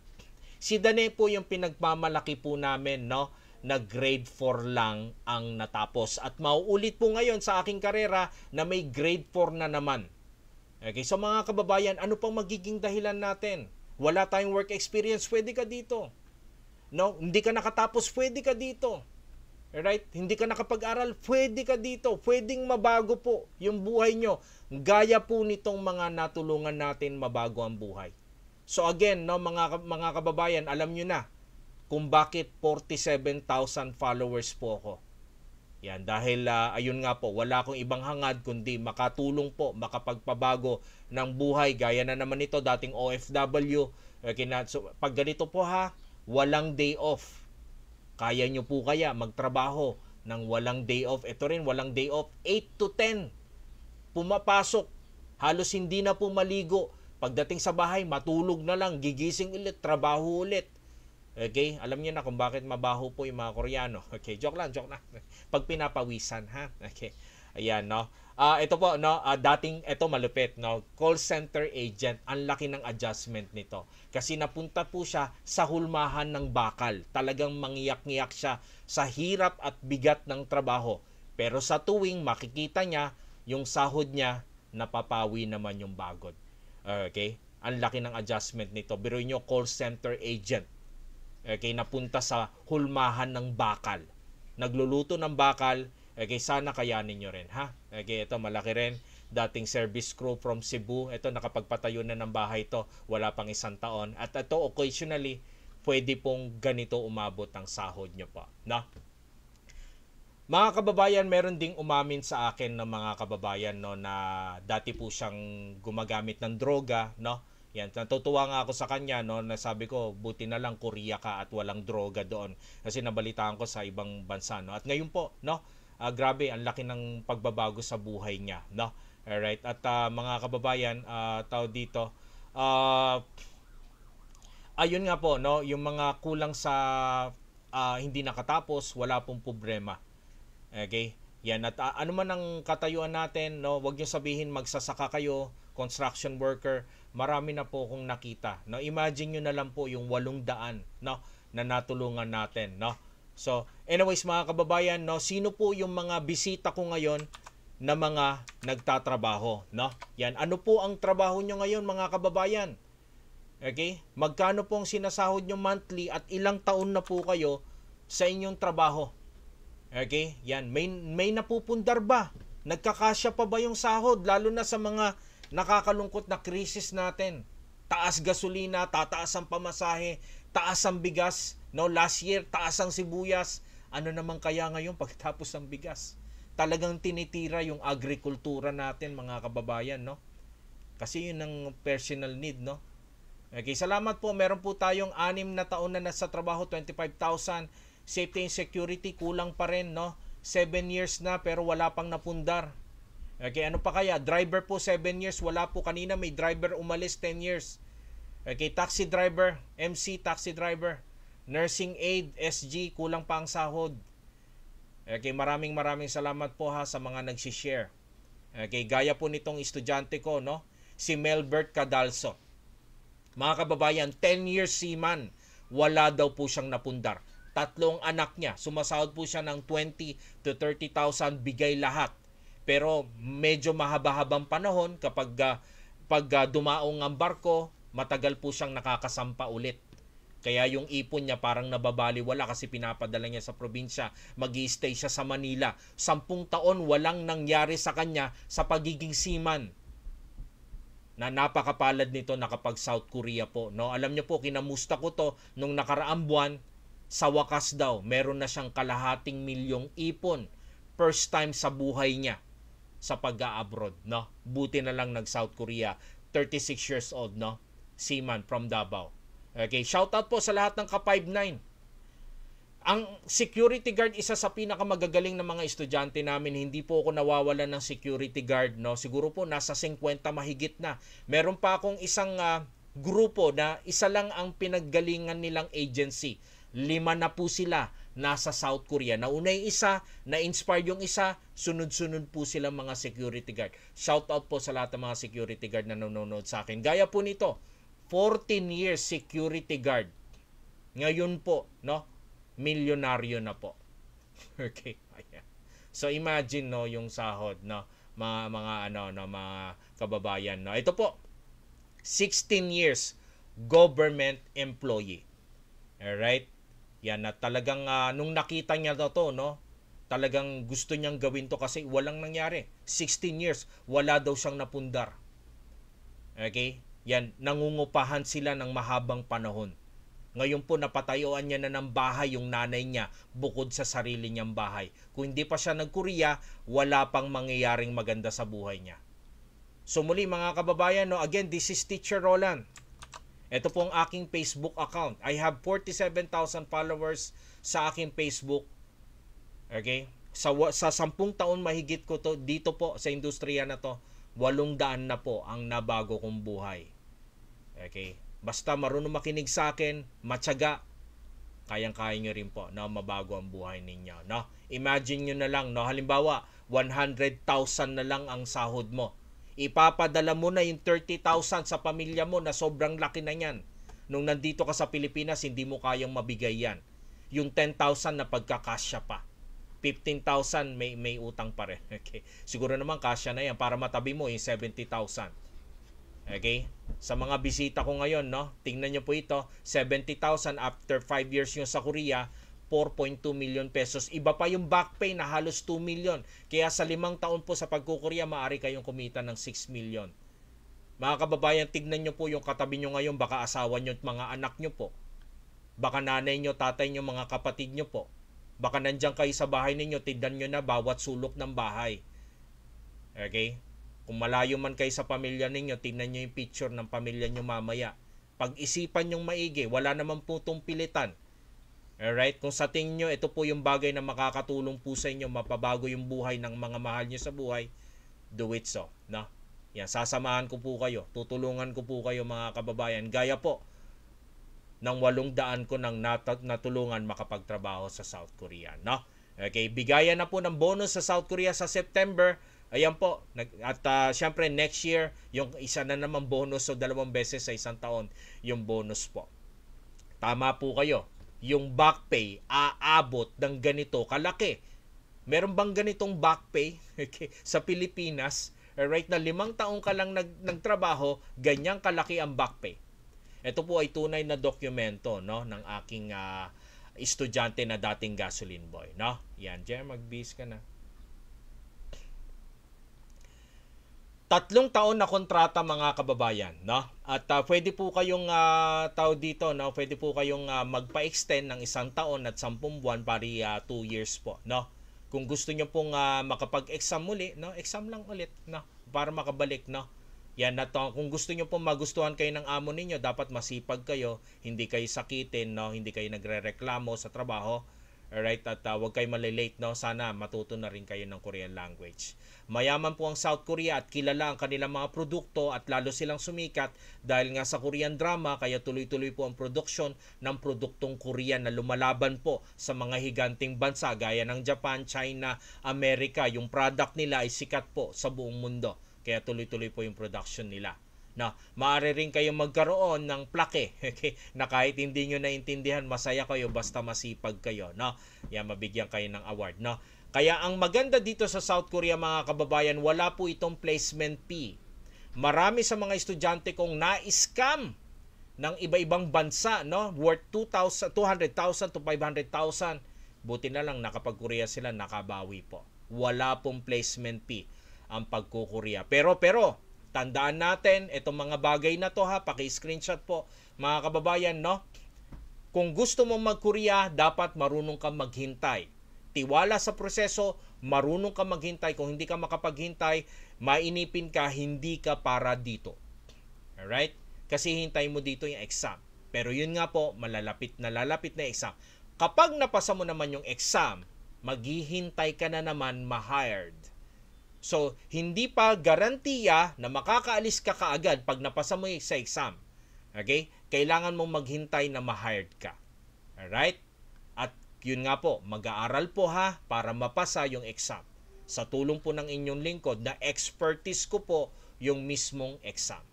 Si Dane po yung pinagmamalaki po namin, no? na grade 4 lang ang natapos. At mauulit po ngayon sa aking karera na may grade 4 na naman. Okay, so mga kababayan, ano pang magiging dahilan natin? Wala tayong work experience, pwede ka dito. No, hindi ka nakatapos, pwede ka dito. Right? Hindi ka nakapag-aral, pwede ka dito. Pwedeng mabago po yung buhay nyo. Gaya po nitong mga natulungan natin mabago ang buhay. So again, no, mga, mga kababayan, alam nyo na, kung bakit 47,000 followers po ako. Yan, dahil uh, ayun nga po, wala akong ibang hangad kundi makatulong po, makapagpabago ng buhay. Gaya na naman ito, dating OFW. Eh, so, pag ganito po ha, walang day off. Kaya nyo po kaya magtrabaho ng walang day off. Ito rin, walang day off. 8 to 10, pumapasok. Halos hindi na po maligo. Pagdating sa bahay, matulog na lang, gigising ulit, trabaho ulit. Okay? Alam niyo na kung bakit mabaho po yung mga Koreano. Okay, joke lang, joke na. Pag pinapawisan ha. Okay. Ayan, no. Ah, uh, ito po, no, uh, dating ito malupit, no. Call center agent, ang laki ng adjustment nito. Kasi napunta po siya sa hulmahan ng bakal. Talagang mangiyak-ngiyak siya sa hirap at bigat ng trabaho. Pero sa tuwing makikita niya yung sahod niya, napapawi naman yung bagod. Okay? Ang laki ng adjustment nito. Biro nyo, call center agent eh, kay napunta sa hulmahan ng bakal. Nagluluto ng bakal, eh, kay sana kayanin nyo rin ha. Eh, ito malaki rin dating service crew from Cebu. Ito, nakapagpatayo na ng bahay to. Wala pang isang taon. At ito, occasionally, pwede pong ganito umabot ang sahod nyo pa. Na? Mga kababayan, meron ding umamin sa akin ng mga kababayan no, na dati po siyang gumagamit ng droga. No? Yan, natutuwa nga ako sa kanya no, na sabi ko buti na lang Korea ka at walang droga doon kasi nabalitaan ko sa ibang bansa no. At ngayon po, no, uh, grabe ang laki ng pagbabago sa buhay niya, no. All right. At uh, mga kababayan, uh, ah, tao dito, uh, ayun nga po, no, yung mga kulang sa uh, hindi nakatapos, wala pong problema. Okay? Yan at uh, ano man ang katayuan natin, no, wag niyo sabihin magsasaka kayo, construction worker, marami na po akong nakita. No? Imagine niyo na lang po yung 800 no? na natulungan natin. No? So, anyways mga kababayan, no, sino po yung mga bisita ko ngayon na mga nagtatrabaho, no? Yan, ano po ang trabaho niyo ngayon mga kababayan? Okay? Magkano po ang sinasahod niyo monthly at ilang taon na po kayo sa inyong trabaho? Okay? Yan, may may napupundar ba? Nagkakasya pa ba yung sahod lalo na sa mga Nakakalungkot na krisis natin. Taas gasolina, tataas ang pamasahe, taas ang bigas. No, last year, taas ang sibuyas. Ano naman kaya ngayon pagtapos ng bigas? Talagang tinitira yung agrikultura natin mga kababayan, no? Kasi yun ang personal need, no? Okay, salamat po. Meron po tayong anim na taon na nasa trabaho, 25,000. Safety and security, kulang pa rin, no? 7 years na pero wala pang napundar. Okay, ano pa kaya? Driver po 7 years, wala po kanina may driver umalis 10 years. Okay, taxi driver, MC taxi driver, nursing aid, SG, kulang pa ang sahod. Okay, maraming maraming salamat po ha sa mga nagsi-share. Okay, gaya po nitong estudyante ko, no? Si Melbert Cadalso. Mga kababayan, 10 years seaman, wala daw po siyang napundar. Tatlong anak niya, sumasahod po siya ng 20 to 30,000 bigay lahat pero medyo mahaba-habang panahon kapag uh, pag uh, dumaong ang barko, matagal po siyang nakakasampa ulit. Kaya yung ipon niya parang nababaliwala kasi pinapadala niya sa probinsya. mag stay siya sa Manila. Sampung taon walang nangyari sa kanya sa pagiging seaman. Na napakapalad nito nakapag South Korea po. No, alam niyo po kinamusta ko to nung nakaraang buwan sa wakas daw meron na siyang kalahating milyong ipon first time sa buhay niya sa pag aabroad no? Buti na lang nag South Korea, 36 years old, no? Seaman from Davao. Okay, shout out po sa lahat ng ka-59. Ang security guard isa sa pinakamagagaling ng mga estudyante namin. Hindi po ako nawawalan ng security guard, no? Siguro po nasa 50 mahigit na. Meron pa akong isang uh, grupo na isa lang ang pinaggalingan nilang agency. Lima na po sila nasa South Korea. Nauna yung isa, na inspired yung isa, sunod-sunod po silang mga security guard. Shout out po sa lahat ng mga security guard na nanonood sa akin. Gaya po nito, 14 years security guard. Ngayon po, no? Milyonaryo na po. okay, ayan. So imagine no yung sahod no mga mga ano no mga kababayan no. Ito po 16 years government employee. All right? Yan na talagang uh, nung nakita niya to, to, no? Talagang gusto niyang gawin to kasi walang nangyari. 16 years, wala daw siyang napundar. Okay? Yan, nangungupahan sila ng mahabang panahon. Ngayon po napatayuan niya na ng bahay yung nanay niya bukod sa sarili niyang bahay. Kung hindi pa siya nagkuriya, wala pang mangyayaring maganda sa buhay niya. So muli mga kababayan, no, again, this is Teacher Roland. Ito po ang aking Facebook account. I have 47,000 followers sa aking Facebook. Okay? Sa, sa 10 taon mahigit ko to, dito po sa industriya na to, 800 na po ang nabago kong buhay. Okay? Basta marunong makinig sa akin, matyaga, kayang-kaya nyo rin po na no? mabago ang buhay ninyo. No? Imagine nyo na lang, no? halimbawa, 100,000 na lang ang sahod mo Ipapadala mo na yung 30,000 sa pamilya mo na sobrang laki na niyan. Nung nandito ka sa Pilipinas, hindi mo kayang mabigay yan. Yung 10,000 na pagkakasya pa. 15,000 may may utang pa rin. Okay. Siguro naman kasya na yan para matabi mo eh, yung 70,000. Okay? Sa mga bisita ko ngayon, no, tingnan nyo po ito, 70,000 after 5 years nyo sa Korea, 4.2 million pesos. Iba pa yung back pay na halos 2 million. Kaya sa limang taon po sa pagkukurya, maaari kayong kumita ng 6 million. Mga kababayan, tignan nyo po yung katabi nyo ngayon, baka asawa nyo at mga anak nyo po. Baka nanay nyo, tatay nyo, mga kapatid nyo po. Baka nandiyan kayo sa bahay ninyo, tignan nyo na bawat sulok ng bahay. Okay? Kung malayo man kayo sa pamilya ninyo, tignan nyo yung picture ng pamilya nyo mamaya. Pag-isipan nyong maigi, wala naman po itong pilitan. Alright, kung sa tingin nyo, ito po yung bagay na makakatulong po sa inyo, mapabago yung buhay ng mga mahal nyo sa buhay, do it so. No? Yan, sasamahan ko po kayo, tutulungan ko po kayo mga kababayan. Gaya po ng walong daan ko ng nat- natulungan makapagtrabaho sa South Korea. No? Okay, bigayan na po ng bonus sa South Korea sa September. Ayan po. At uh, syempre next year, yung isa na naman bonus so dalawang beses sa isang taon yung bonus po. Tama po kayo yung back pay aabot ng ganito kalaki. Meron bang ganitong back pay sa Pilipinas? Right na limang taong ka lang nag, nagtrabaho, ganyang kalaki ang back pay. Ito po ay tunay na dokumento no ng aking uh, estudyante na dating gasoline boy, no? Yan, Jer, magbis ka na. tatlong taon na kontrata mga kababayan, no? At uh, pwede po kayong uh, ah, tao dito, no? Pwede po kayong uh, magpa-extend ng isang taon at sampung buwan pari 2 uh, two years po, no? Kung gusto niyo pong uh, makapag-exam muli, no? Exam lang ulit, no? Para makabalik, no? Yan na to. Kung gusto niyo pong magustuhan kayo ng amo ninyo, dapat masipag kayo, hindi kayo sakitin, no? Hindi kayo nagrereklamo sa trabaho Alright, at uh, huwag kayo malilate, no? Sana matuto na rin kayo ng Korean language. Mayaman po ang South Korea at kilala ang kanilang mga produkto at lalo silang sumikat dahil nga sa Korean drama, kaya tuloy-tuloy po ang production ng produktong Korean na lumalaban po sa mga higanting bansa gaya ng Japan, China, Amerika. Yung product nila ay sikat po sa buong mundo. Kaya tuloy-tuloy po yung production nila na maaari rin kayong magkaroon ng plaque okay? na kahit hindi nyo naintindihan masaya kayo basta masipag kayo no yan mabigyan kayo ng award no kaya ang maganda dito sa South Korea mga kababayan wala po itong placement fee marami sa mga estudyante kong na-scam ng iba-ibang bansa no worth 2,000 200,000 to 500,000 buti na lang nakapag-Korea sila nakabawi po wala pong placement fee ang pagkukurya pero pero Tandaan natin, itong mga bagay na to ha, paki-screenshot po mga kababayan, no? Kung gusto mong mag-Korea, dapat marunong kang maghintay. Tiwala sa proseso, marunong kang maghintay. Kung hindi ka makapaghintay, mainipin ka, hindi ka para dito. Alright? Kasi hintay mo dito yung exam. Pero yun nga po, malalapit na lalapit na exam. Kapag napasa mo naman yung exam, maghihintay ka na naman ma-hired. So, hindi pa garantiya na makakaalis ka kaagad pag napasa mo sa exam. Okay? Kailangan mong maghintay na ma-hired ka. Alright? At yun nga po, mag-aaral po ha para mapasa yung exam. Sa tulong po ng inyong lingkod na expertise ko po yung mismong exam.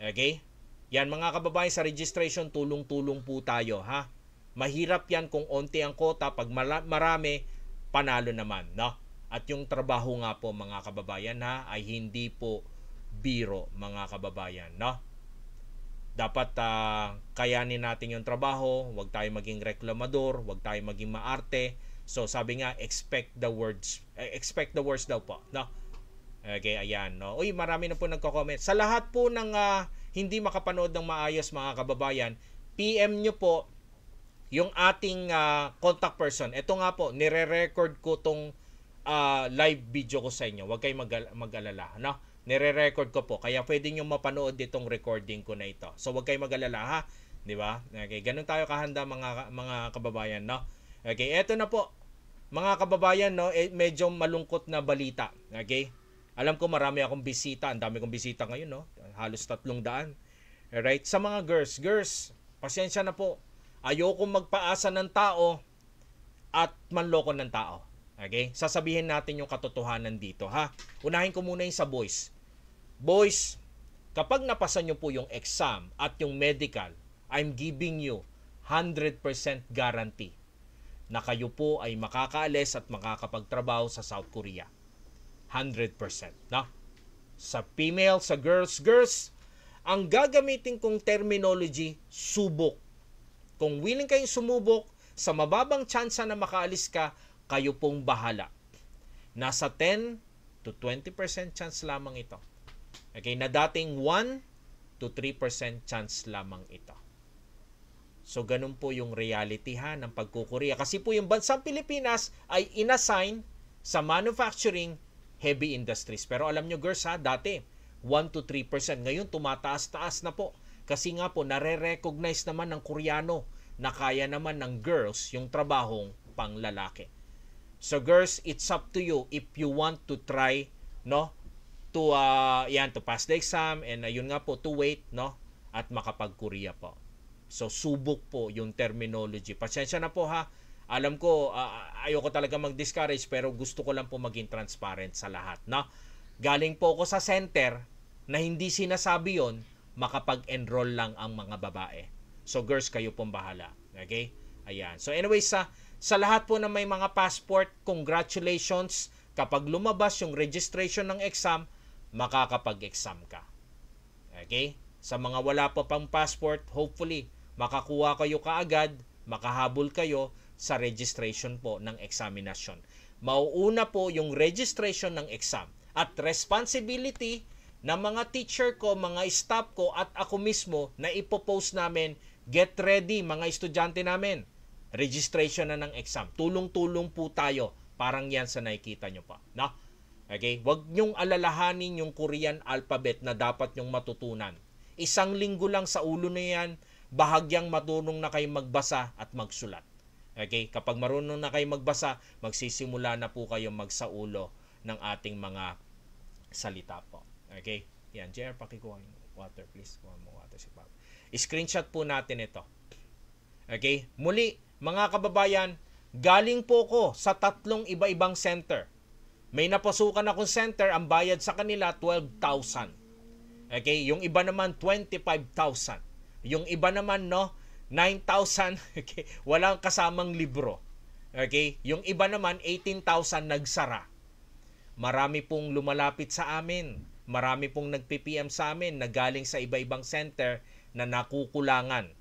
Okay? Yan mga kababayan sa registration, tulong-tulong po tayo ha. Mahirap yan kung onti ang kota, pag marami, panalo naman, no? At yung trabaho nga po mga kababayan ha ay hindi po biro mga kababayan, no? Dapat uh, kayanin natin yung trabaho, huwag tayong maging reklamador, huwag tayong maging maarte. So sabi nga expect the words, eh, expect the words daw po, no? Okay, ayan, no. Uy, marami na po nagko-comment. Sa lahat po ng uh, hindi makapanood ng maayos mga kababayan, PM nyo po yung ating uh, contact person. Ito nga po, nire-record ko tong uh, live video ko sa inyo. Huwag kayong mag- mag-alala, no? Nire-record ko po. Kaya pwede niyo mapanood itong recording ko na ito. So huwag kayong mag-alala, ha? 'Di ba? Okay, ganun tayo kahanda mga mga kababayan, no? Okay, eto na po. Mga kababayan, no, eh, medyo malungkot na balita. Okay? Alam ko marami akong bisita. Ang dami kong bisita ngayon, no? Halos tatlong daan. Alright? Sa mga girls. Girls, pasensya na po. Ayoko magpaasa ng tao at manloko ng tao. Okay? Sasabihin natin yung katotohanan dito, ha? Unahin ko muna yung sa boys. Boys, kapag napasa nyo po yung exam at yung medical, I'm giving you 100% guarantee na kayo po ay makakaalis at makakapagtrabaho sa South Korea. 100%. No? Sa female, sa girls, girls, ang gagamitin kong terminology, subok. Kung willing kayong sumubok, sa mababang tsansa na makaalis ka, kayo pong bahala. Nasa 10 to 20% chance lamang ito. Okay, na dating 1 to 3% chance lamang ito. So, ganun po yung reality ha ng pagkukuriya. Kasi po yung bansang Pilipinas ay inassign sa manufacturing heavy industries. Pero alam nyo girls ha, dati 1 to 3%. Ngayon tumataas-taas na po. Kasi nga po, nare-recognize naman ng Koreano na kaya naman ng girls yung trabahong panglalaki. So girls, it's up to you if you want to try, no? To uh, yan to pass the exam and uh, yun nga po to wait, no? At makapag-Korea po. So subok po yung terminology. Pasensya na po ha. Alam ko uh, ayoko talaga mag-discourage pero gusto ko lang po maging transparent sa lahat, no? Galing po ako sa center na hindi sinasabi yon makapag-enroll lang ang mga babae. So girls, kayo pong bahala. Okay? Ayan. So anyways, sa uh, sa lahat po na may mga passport, congratulations! Kapag lumabas yung registration ng exam, makakapag-exam ka. Okay? Sa mga wala pa pang passport, hopefully, makakuha kayo kaagad, makahabol kayo sa registration po ng examination. Mauuna po yung registration ng exam at responsibility na mga teacher ko, mga staff ko at ako mismo na ipopost namin, get ready mga estudyante namin registration na ng exam. Tulong-tulong po tayo. Parang yan sa nakikita nyo pa. No? Okay? Huwag nyong alalahanin yung Korean alphabet na dapat nyong matutunan. Isang linggo lang sa ulo na yan, bahagyang matunong na kayo magbasa at magsulat. Okay? Kapag marunong na kayo magbasa, magsisimula na po kayo magsaulo ng ating mga salita po. Okay? Yan, JR, pakikuha yung water, please. Kuha mo water si Bob. Screenshot po natin ito. Okay? Muli, mga kababayan, galing po ko sa tatlong iba-ibang center. May napasukan akong center, ang bayad sa kanila 12,000. Okay, yung iba naman 25,000. Yung iba naman no 9,000, okay, walang kasamang libro. Okay, yung iba naman 18,000 nagsara. Marami pong lumalapit sa amin. Marami pong nag-PPM sa amin na galing sa iba-ibang center na nakukulangan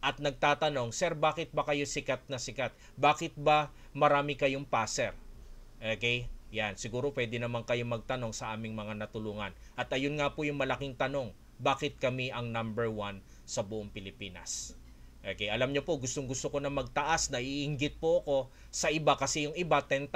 at nagtatanong, Sir, bakit ba kayo sikat na sikat? Bakit ba marami kayong passer? Okay? Yan, siguro pwede naman kayo magtanong sa aming mga natulungan. At ayun nga po yung malaking tanong, bakit kami ang number one sa buong Pilipinas? Okay, alam nyo po, gustong gusto ko na magtaas, naiinggit po ako sa iba kasi yung iba 10,000,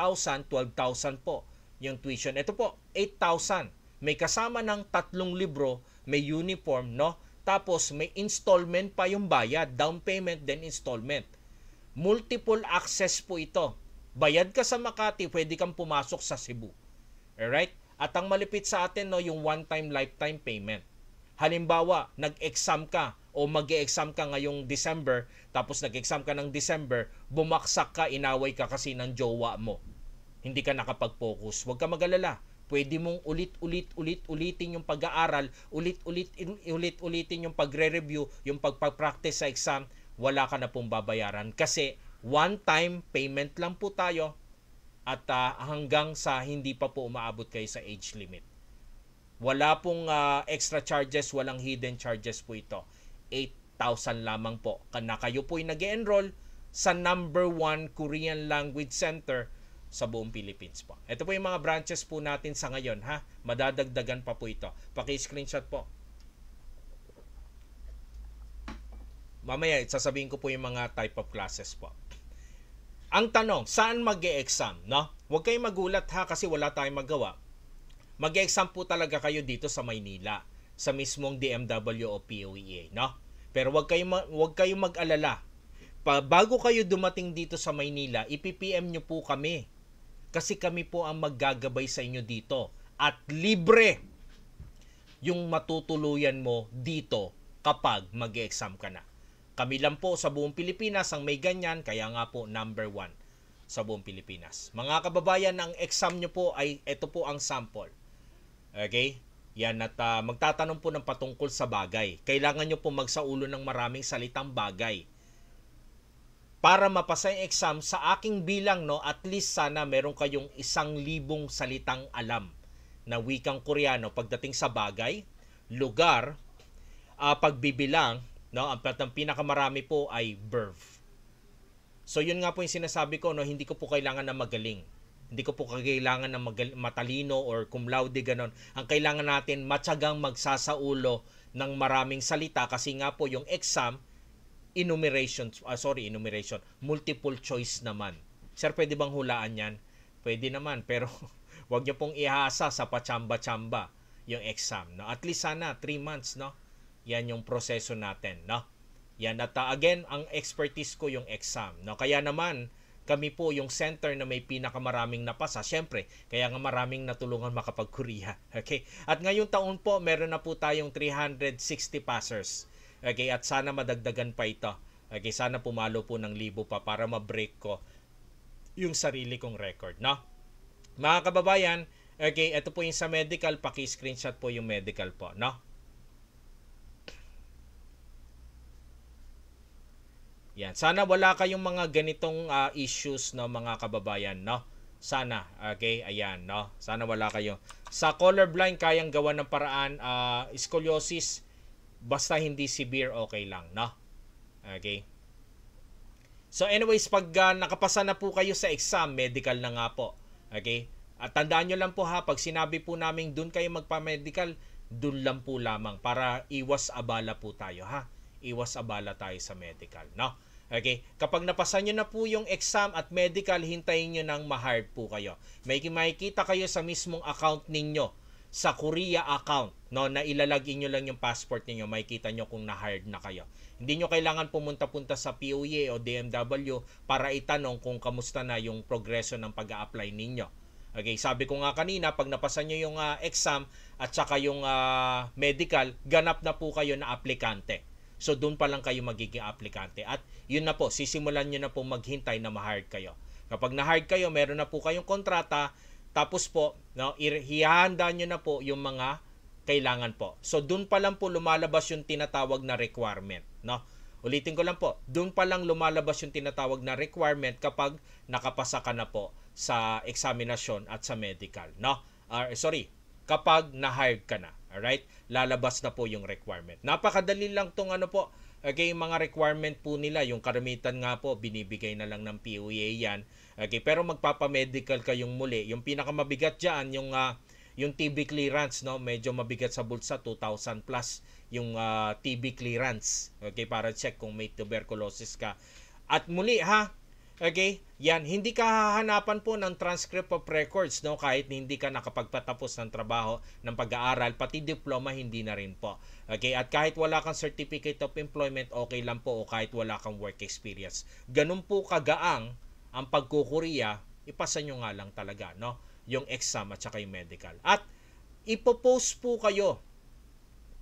12,000 po yung tuition. Ito po, 8,000. May kasama ng tatlong libro, may uniform, no? Tapos may installment pa yung bayad, down payment then installment. Multiple access po ito. Bayad ka sa Makati, pwede kang pumasok sa Cebu. Alright? At ang malipit sa atin, no, yung one-time lifetime payment. Halimbawa, nag-exam ka o mag exam ka ngayong December, tapos nag-exam ka ng December, bumaksak ka, inaway ka kasi ng jowa mo. Hindi ka nakapag-focus. Huwag ka magalala Pwede mong ulit-ulit-ulit-ulitin yung pag-aaral, ulit-ulit-ulit-ulitin yung pagre-review, yung pagpa-practice sa exam, wala ka na pong babayaran. Kasi one-time payment lang po tayo at uh, hanggang sa hindi pa po umaabot kayo sa age limit. Wala pong uh, extra charges, walang hidden charges po ito. 8,000 lamang po. Kana kayo po ay nag enroll sa number 1 Korean Language Center sa buong Philippines po. Ito po yung mga branches po natin sa ngayon ha. Madadagdagan pa po ito. Paki-screenshot po. Mamaya, sasabihin ko po yung mga type of classes po. Ang tanong, saan mag -e exam no? Huwag kayong magulat ha kasi wala tayong magawa. mag -e exam po talaga kayo dito sa Maynila, sa mismong DMW o POEA, no? Pero huwag kayong, huwag kayong mag-alala pa, bago kayo dumating dito sa Maynila, ipi-PM nyo po kami kasi kami po ang maggagabay sa inyo dito. At libre yung matutuluyan mo dito kapag mag-exam ka na. Kami lang po sa buong Pilipinas ang may ganyan, kaya nga po number one sa buong Pilipinas. Mga kababayan, ang exam nyo po ay ito po ang sample. Okay? Yan at uh, magtatanong po ng patungkol sa bagay. Kailangan nyo po magsaulo ng maraming salitang bagay para mapasa yung exam sa aking bilang no at least sana meron kayong isang libong salitang alam na wikang Koreano pagdating sa bagay, lugar, uh, pagbibilang, no, ang, ang pinakamarami po ay verb. So yun nga po yung sinasabi ko no, hindi ko po kailangan na magaling. Hindi ko po kailangan na magal- matalino or cum laude ganon. Ang kailangan natin matyagang magsasaulo ng maraming salita kasi nga po yung exam enumeration, uh, sorry, enumeration, multiple choice naman. Sir, pwede bang hulaan yan? Pwede naman, pero wag niyo pong ihasa sa pachamba-chamba yung exam. No? At least sana, 3 months, no? Yan yung proseso natin, no? Yan. At uh, again, ang expertise ko yung exam, no? Kaya naman, kami po yung center na may pinakamaraming napasa. Siyempre, kaya nga maraming natulungan makapag-Korea. Okay? At ngayong taon po, meron na po tayong 360 passers Okay, at sana madagdagan pa ito. Okay, sana pumalo po ng libo pa para ma-break ko yung sarili kong record, no? Mga kababayan, okay, ito po yung sa medical, paki-screenshot po yung medical po, no? Yan. Sana wala kayong mga ganitong uh, issues no mga kababayan no. Sana, okay? Ayan, no. Sana wala kayo. Sa colorblind kayang gawa ng paraan uh, scoliosis Basta hindi severe, okay lang, no? Okay? So anyways, pag uh, nakapasa na po kayo sa exam, medical na nga po. Okay? At tandaan nyo lang po ha, pag sinabi po namin doon kayo magpa-medical, doon lang po lamang para iwas abala po tayo ha. Iwas abala tayo sa medical, no? Okay? Kapag napasa nyo na po yung exam at medical, hintayin nyo nang ma-hard po kayo. May makikita kayo sa mismong account ninyo sa Korea account no na ilalagay niyo lang yung passport niyo makikita niyo kung na-hired na kayo. Hindi niyo kailangan pumunta-punta sa POE o e DMW para itanong kung kamusta na yung progreso ng pag-a-apply ninyo. Okay, sabi ko nga kanina pag napasa niyo yung uh, exam at saka yung uh, medical, ganap na po kayo na aplikante. So doon pa lang kayo magiging aplikante at yun na po, sisimulan niyo na po maghintay na ma-hire kayo. Kapag na-hire kayo, meron na po kayong kontrata, tapos po, no, ihahanda nyo na po yung mga kailangan po. So, dun pa lang po lumalabas yung tinatawag na requirement. No? Ulitin ko lang po, dun pa lang lumalabas yung tinatawag na requirement kapag nakapasa ka na po sa examination at sa medical. No? Uh, sorry, kapag na-hired ka na. Alright? Lalabas na po yung requirement. Napakadali lang tong ano po, Okay, mga requirement po nila, yung karamitan nga po, binibigay na lang ng POEA yan Okay, pero magpapa-medical kayong muli. Yung pinakamabigat diyan yung uh, yung TB clearance no, medyo mabigat sa bulsa 2,000 plus yung uh, ah, TB clearance. Okay, para check kung may tuberculosis ka. At muli ha, Okay? Yan, hindi ka hahanapan po ng transcript of records, no? Kahit hindi ka nakapagpatapos ng trabaho, ng pag-aaral, pati diploma, hindi na rin po. Okay? At kahit wala kang certificate of employment, okay lang po, o kahit wala kang work experience. Ganun po kagaang ang pagkukuriya, ipasa nyo nga lang talaga, no? Yung exam at saka yung medical. At ipopost po kayo,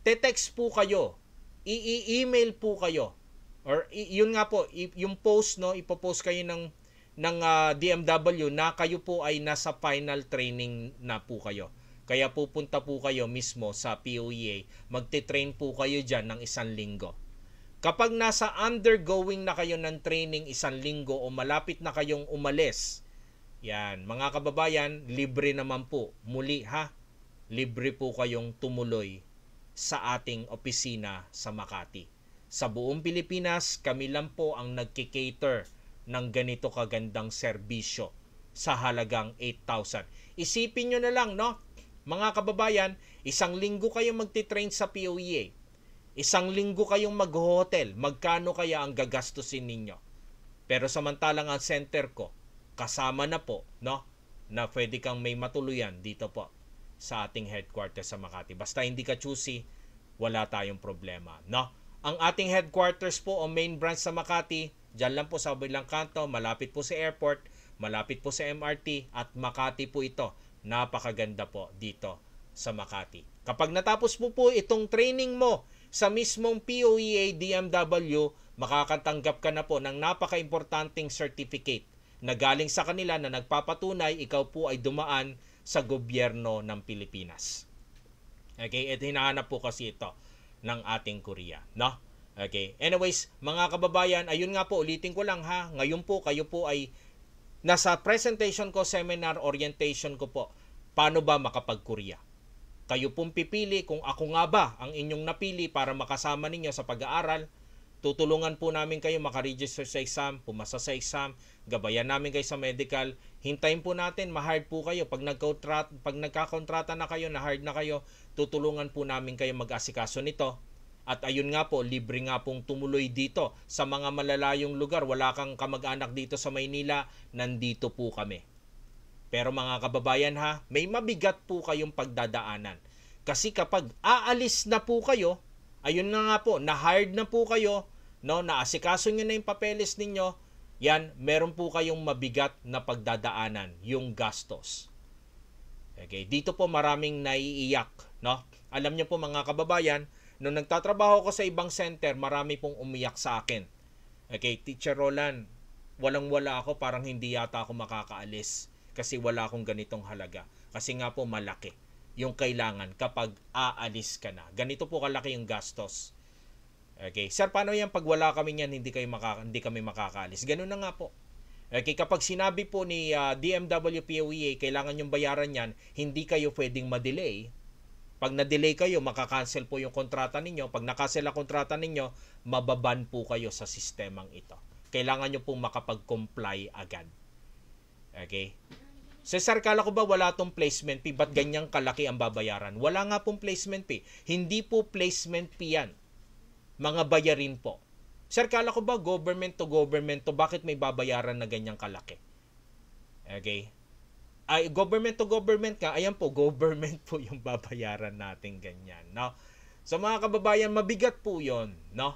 te-text po kayo, i-email po kayo, or yun nga po, yung post, no? Ipopost kayo ng ng uh, ah, DMW na kayo po ay nasa final training na po kayo. Kaya pupunta po kayo mismo sa POEA, magte-train po kayo dyan ng isang linggo. Kapag nasa undergoing na kayo ng training isang linggo o malapit na kayong umalis, yan, mga kababayan, libre naman po. Muli ha, libre po kayong tumuloy sa ating opisina sa Makati. Sa buong Pilipinas, kami lang po ang nagkikater ng ganito kagandang serbisyo sa halagang 8,000. Isipin nyo na lang, no? Mga kababayan, isang linggo kayong magtitrain sa POEA Isang linggo kayong mag-hotel, magkano kaya ang gagastusin ninyo? Pero samantalang ang center ko, kasama na po, no? Na pwede kang may matuluyan dito po sa ating headquarters sa Makati. Basta hindi ka choosy, wala tayong problema, no? Ang ating headquarters po o main branch sa Makati, dyan lang po sa bilang kanto, malapit po sa airport, malapit po sa MRT, at Makati po ito. Napakaganda po dito sa Makati. Kapag natapos po po itong training mo, sa mismong POEA DMW, makakatanggap ka na po ng napaka-importanting certificate na galing sa kanila na nagpapatunay ikaw po ay dumaan sa gobyerno ng Pilipinas. Okay, at hinahanap po kasi ito ng ating Korea, no? Okay. Anyways, mga kababayan, ayun nga po, ulitin ko lang ha. Ngayon po, kayo po ay nasa presentation ko, seminar, orientation ko po. Paano ba makapag-Korea? Kayo pong pipili kung ako nga ba ang inyong napili para makasama ninyo sa pag-aaral. Tutulungan po namin kayo makaregister sa exam, pumasa sa exam, gabayan namin kayo sa medical. Hintayin po natin, ma-hard po kayo. Pag, nagkontrat, pag nagkakontrata na kayo, na-hard na kayo, tutulungan po namin kayo mag-asikaso nito. At ayun nga po, libre nga pong tumuloy dito sa mga malalayong lugar. Wala kang kamag-anak dito sa Maynila, nandito po kami. Pero mga kababayan ha, may mabigat po kayong pagdadaanan. Kasi kapag aalis na po kayo, ayun na nga po, na-hired na po kayo, no, naasikaso nyo na yung papeles ninyo, yan, meron po kayong mabigat na pagdadaanan, yung gastos. Okay, dito po maraming naiiyak, no? Alam niyo po mga kababayan, nung nagtatrabaho ko sa ibang center, marami pong umiyak sa akin. Okay, Teacher Roland, walang-wala ako, parang hindi yata ako makakaalis kasi wala akong ganitong halaga. Kasi nga po malaki yung kailangan kapag aalis ka na. Ganito po kalaki yung gastos. Okay, sir, paano yan pag wala kami niyan, hindi kayo maka, hindi kami makakaalis. Ganun na nga po. Okay, kapag sinabi po ni uh, ah, DMW POEA kailangan yung bayaran niyan, hindi kayo pwedeng ma-delay. Pag na-delay kayo, makakancel po yung kontrata ninyo. Pag nakancel ang kontrata ninyo, mababan po kayo sa sistemang ito. Kailangan nyo pong makapag-comply agad. Okay? Cesar, kala ko ba wala tong placement fee? Ba't ganyang kalaki ang babayaran? Wala nga pong placement fee. Hindi po placement fee yan. Mga bayarin po. Sir, kala ko ba government to government to bakit may babayaran na ganyang kalaki? Okay? Ay, government to government ka, ayan po, government po yung babayaran natin ganyan, no? So mga kababayan, mabigat po yon no?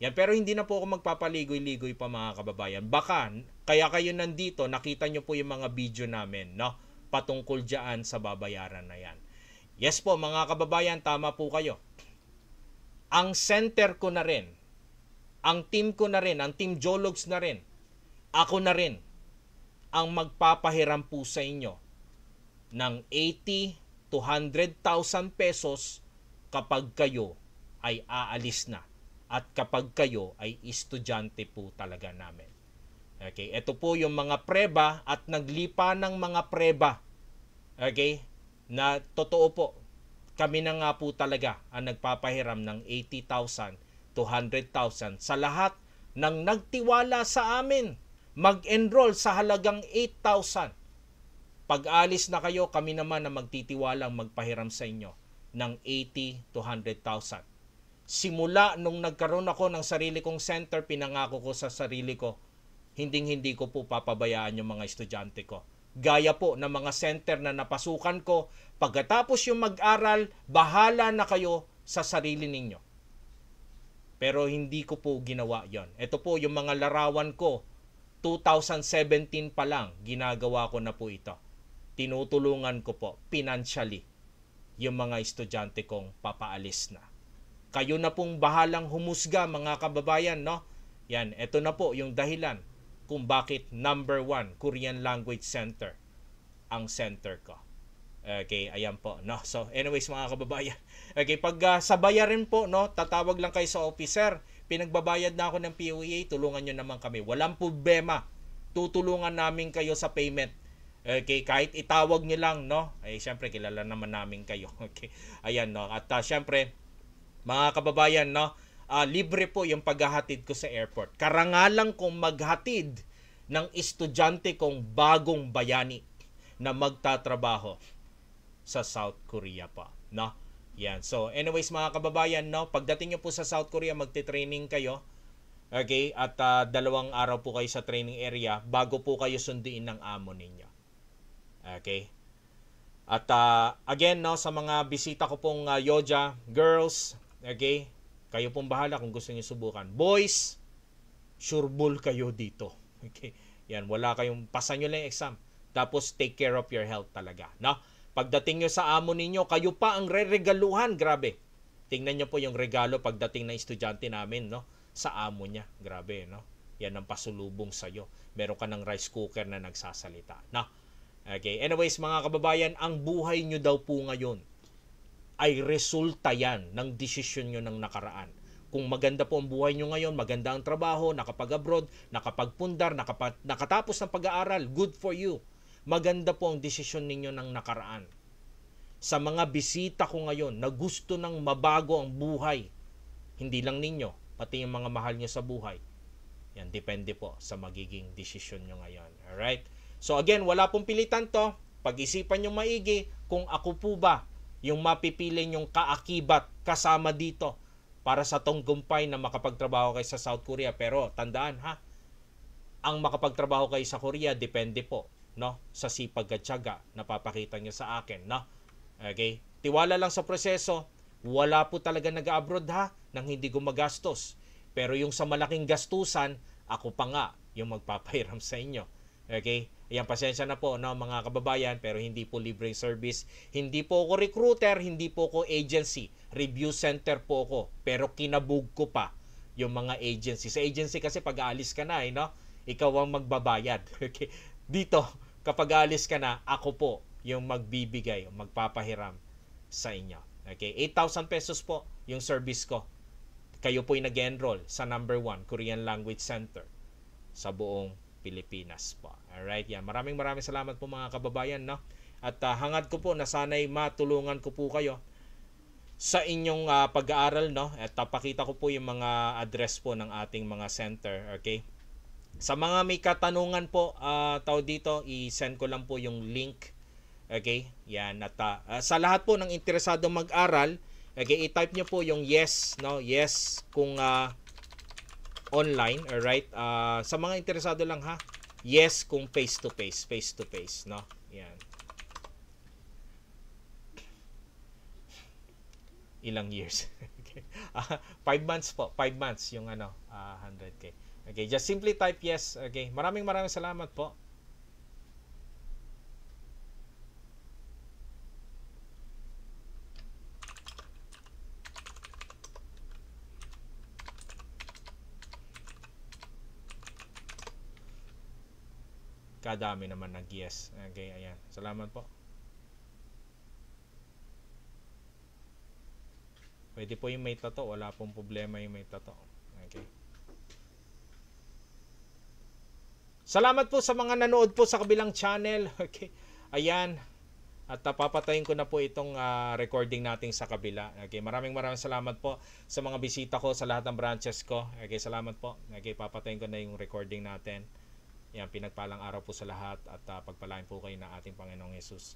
Yan, pero hindi na po ako magpapaligoy-ligoy pa mga kababayan. Baka, kaya kayo nandito, nakita nyo po yung mga video namin, no? Patungkol dyan sa babayaran na yan. Yes po, mga kababayan, tama po kayo. Ang center ko na rin, ang team ko na rin, ang team Jologs na rin, ako na rin, ang magpapahiram po sa inyo ng 80 to 100,000 pesos kapag kayo ay aalis na at kapag kayo ay estudyante po talaga namin. Okay, ito po yung mga preba at naglipa ng mga preba. Okay? Na totoo po, kami na nga po talaga ang nagpapahiram ng 80,000 200,000 sa lahat ng nagtiwala sa amin mag-enroll sa halagang 8,000. Pag alis na kayo, kami naman na magtitiwalang magpahiram sa inyo ng 80 to 100,000 simula nung nagkaroon ako ng sarili kong center, pinangako ko sa sarili ko, hinding-hindi ko po papabayaan yung mga estudyante ko. Gaya po ng mga center na napasukan ko, pagkatapos yung mag-aral, bahala na kayo sa sarili ninyo. Pero hindi ko po ginawa yon. Ito po yung mga larawan ko, 2017 pa lang, ginagawa ko na po ito. Tinutulungan ko po, financially, yung mga estudyante kong papaalis na. Kayo na pong bahalang humusga mga kababayan, no? Yan, eto na po yung dahilan kung bakit number one Korean Language Center ang center ko. Okay, ayan po, no? So, anyways mga kababayan, okay, pag uh, ah, sabaya rin po, no, tatawag lang kayo sa officer, pinagbabayad na ako ng POEA, tulungan nyo naman kami. Walang problema, tutulungan namin kayo sa payment. Okay, kahit itawag niyo lang, no? Ay, syempre, kilala naman namin kayo. Okay, ayan, no? At uh, syempre, mga kababayan, no? Uh, libre po yung paghahatid ko sa airport. Karangalan kong maghatid ng estudyante kong bagong bayani na magtatrabaho sa South Korea pa, no? Yan. So, anyways mga kababayan, no, pagdating niyo po sa South Korea, magte-training kayo. Okay? At uh, dalawang araw po kayo sa training area bago po kayo sunduin ng amo ninyo. Okay? At uh, again, no, sa mga bisita ko pong uh, Yoja, girls, Okay? Kayo pong bahala kung gusto niyo subukan. Boys, sure bull kayo dito. Okay? Yan, wala kayong, pasan niyo lang exam. Tapos take care of your health talaga. No? Pagdating niyo sa amo ninyo, kayo pa ang reregaluhan. Grabe. Tingnan niyo po yung regalo pagdating ng estudyante namin, no? Sa amo niya. Grabe, no? Yan ang pasulubong sa sa'yo. Meron ka ng rice cooker na nagsasalita. No? Okay. Anyways, mga kababayan, ang buhay niyo daw po ngayon ay resulta yan ng desisyon nyo ng nakaraan. Kung maganda po ang buhay nyo ngayon, maganda ang trabaho, nakapag-abroad, nakapagpundar, nakapag nakatapos ng pag-aaral, good for you. Maganda po ang desisyon ninyo ng nakaraan. Sa mga bisita ko ngayon na gusto ng mabago ang buhay, hindi lang ninyo, pati yung mga mahal nyo sa buhay, yan, depende po sa magiging desisyon nyo ngayon. Alright? So again, wala pong pilitan to. Pag-isipan nyo maigi kung ako po ba yung mapipili yung kaakibat kasama dito para sa tong gumpay na makapagtrabaho kay sa South Korea. Pero tandaan ha, ang makapagtrabaho kay sa Korea depende po no sa sipag at tiyaga na papakita niyo sa akin no. Okay? Tiwala lang sa proseso. Wala po talaga nag-abroad ha nang hindi gumagastos. Pero yung sa malaking gastusan, ako pa nga yung magpapairam sa inyo. Okay? Ayan, pasensya na po no, mga kababayan pero hindi po libre service. Hindi po ako recruiter, hindi po ako agency. Review center po ako pero kinabug ko pa yung mga agency. Sa agency kasi pag alis ka na, eh, no? ikaw ang magbabayad. Okay? Dito, kapag alis ka na, ako po yung magbibigay, magpapahiram sa inyo. Okay, 8,000 pesos po yung service ko. Kayo po yung nag-enroll sa number 1 Korean Language Center sa buong Pilipinas po. Alright, yan. Maraming maraming salamat po mga kababayan. No? At uh, hangad ko po na sana'y matulungan ko po kayo sa inyong uh, pag-aaral no at uh, pakita ko po yung mga address po ng ating mga center okay sa mga may katanungan po uh, tao dito i-send ko lang po yung link okay yan at uh, sa lahat po ng interesado mag-aral okay i-type niyo po yung yes no yes kung uh, online, all right? Uh, ah, sa mga interesado lang ha, yes kung face to face, face to face, no? Yan. Ilang years. okay. Uh, five months po, five months yung ano, uh, ah, 100k. Okay, just simply type yes. Okay, maraming maraming salamat po. kadami naman nag yes okay ayan salamat po pwede po yung may tato wala pong problema yung may tato okay salamat po sa mga nanood po sa kabilang channel okay ayan at uh, papatayin ko na po itong uh, recording nating sa kabila. Okay, maraming maraming salamat po sa mga bisita ko sa lahat ng branches ko. Okay, salamat po. Okay, papatayin ko na yung recording natin. Yan, pinagpalang araw po sa lahat at uh, pagpalain po kayo ng ating Panginoong Yesus.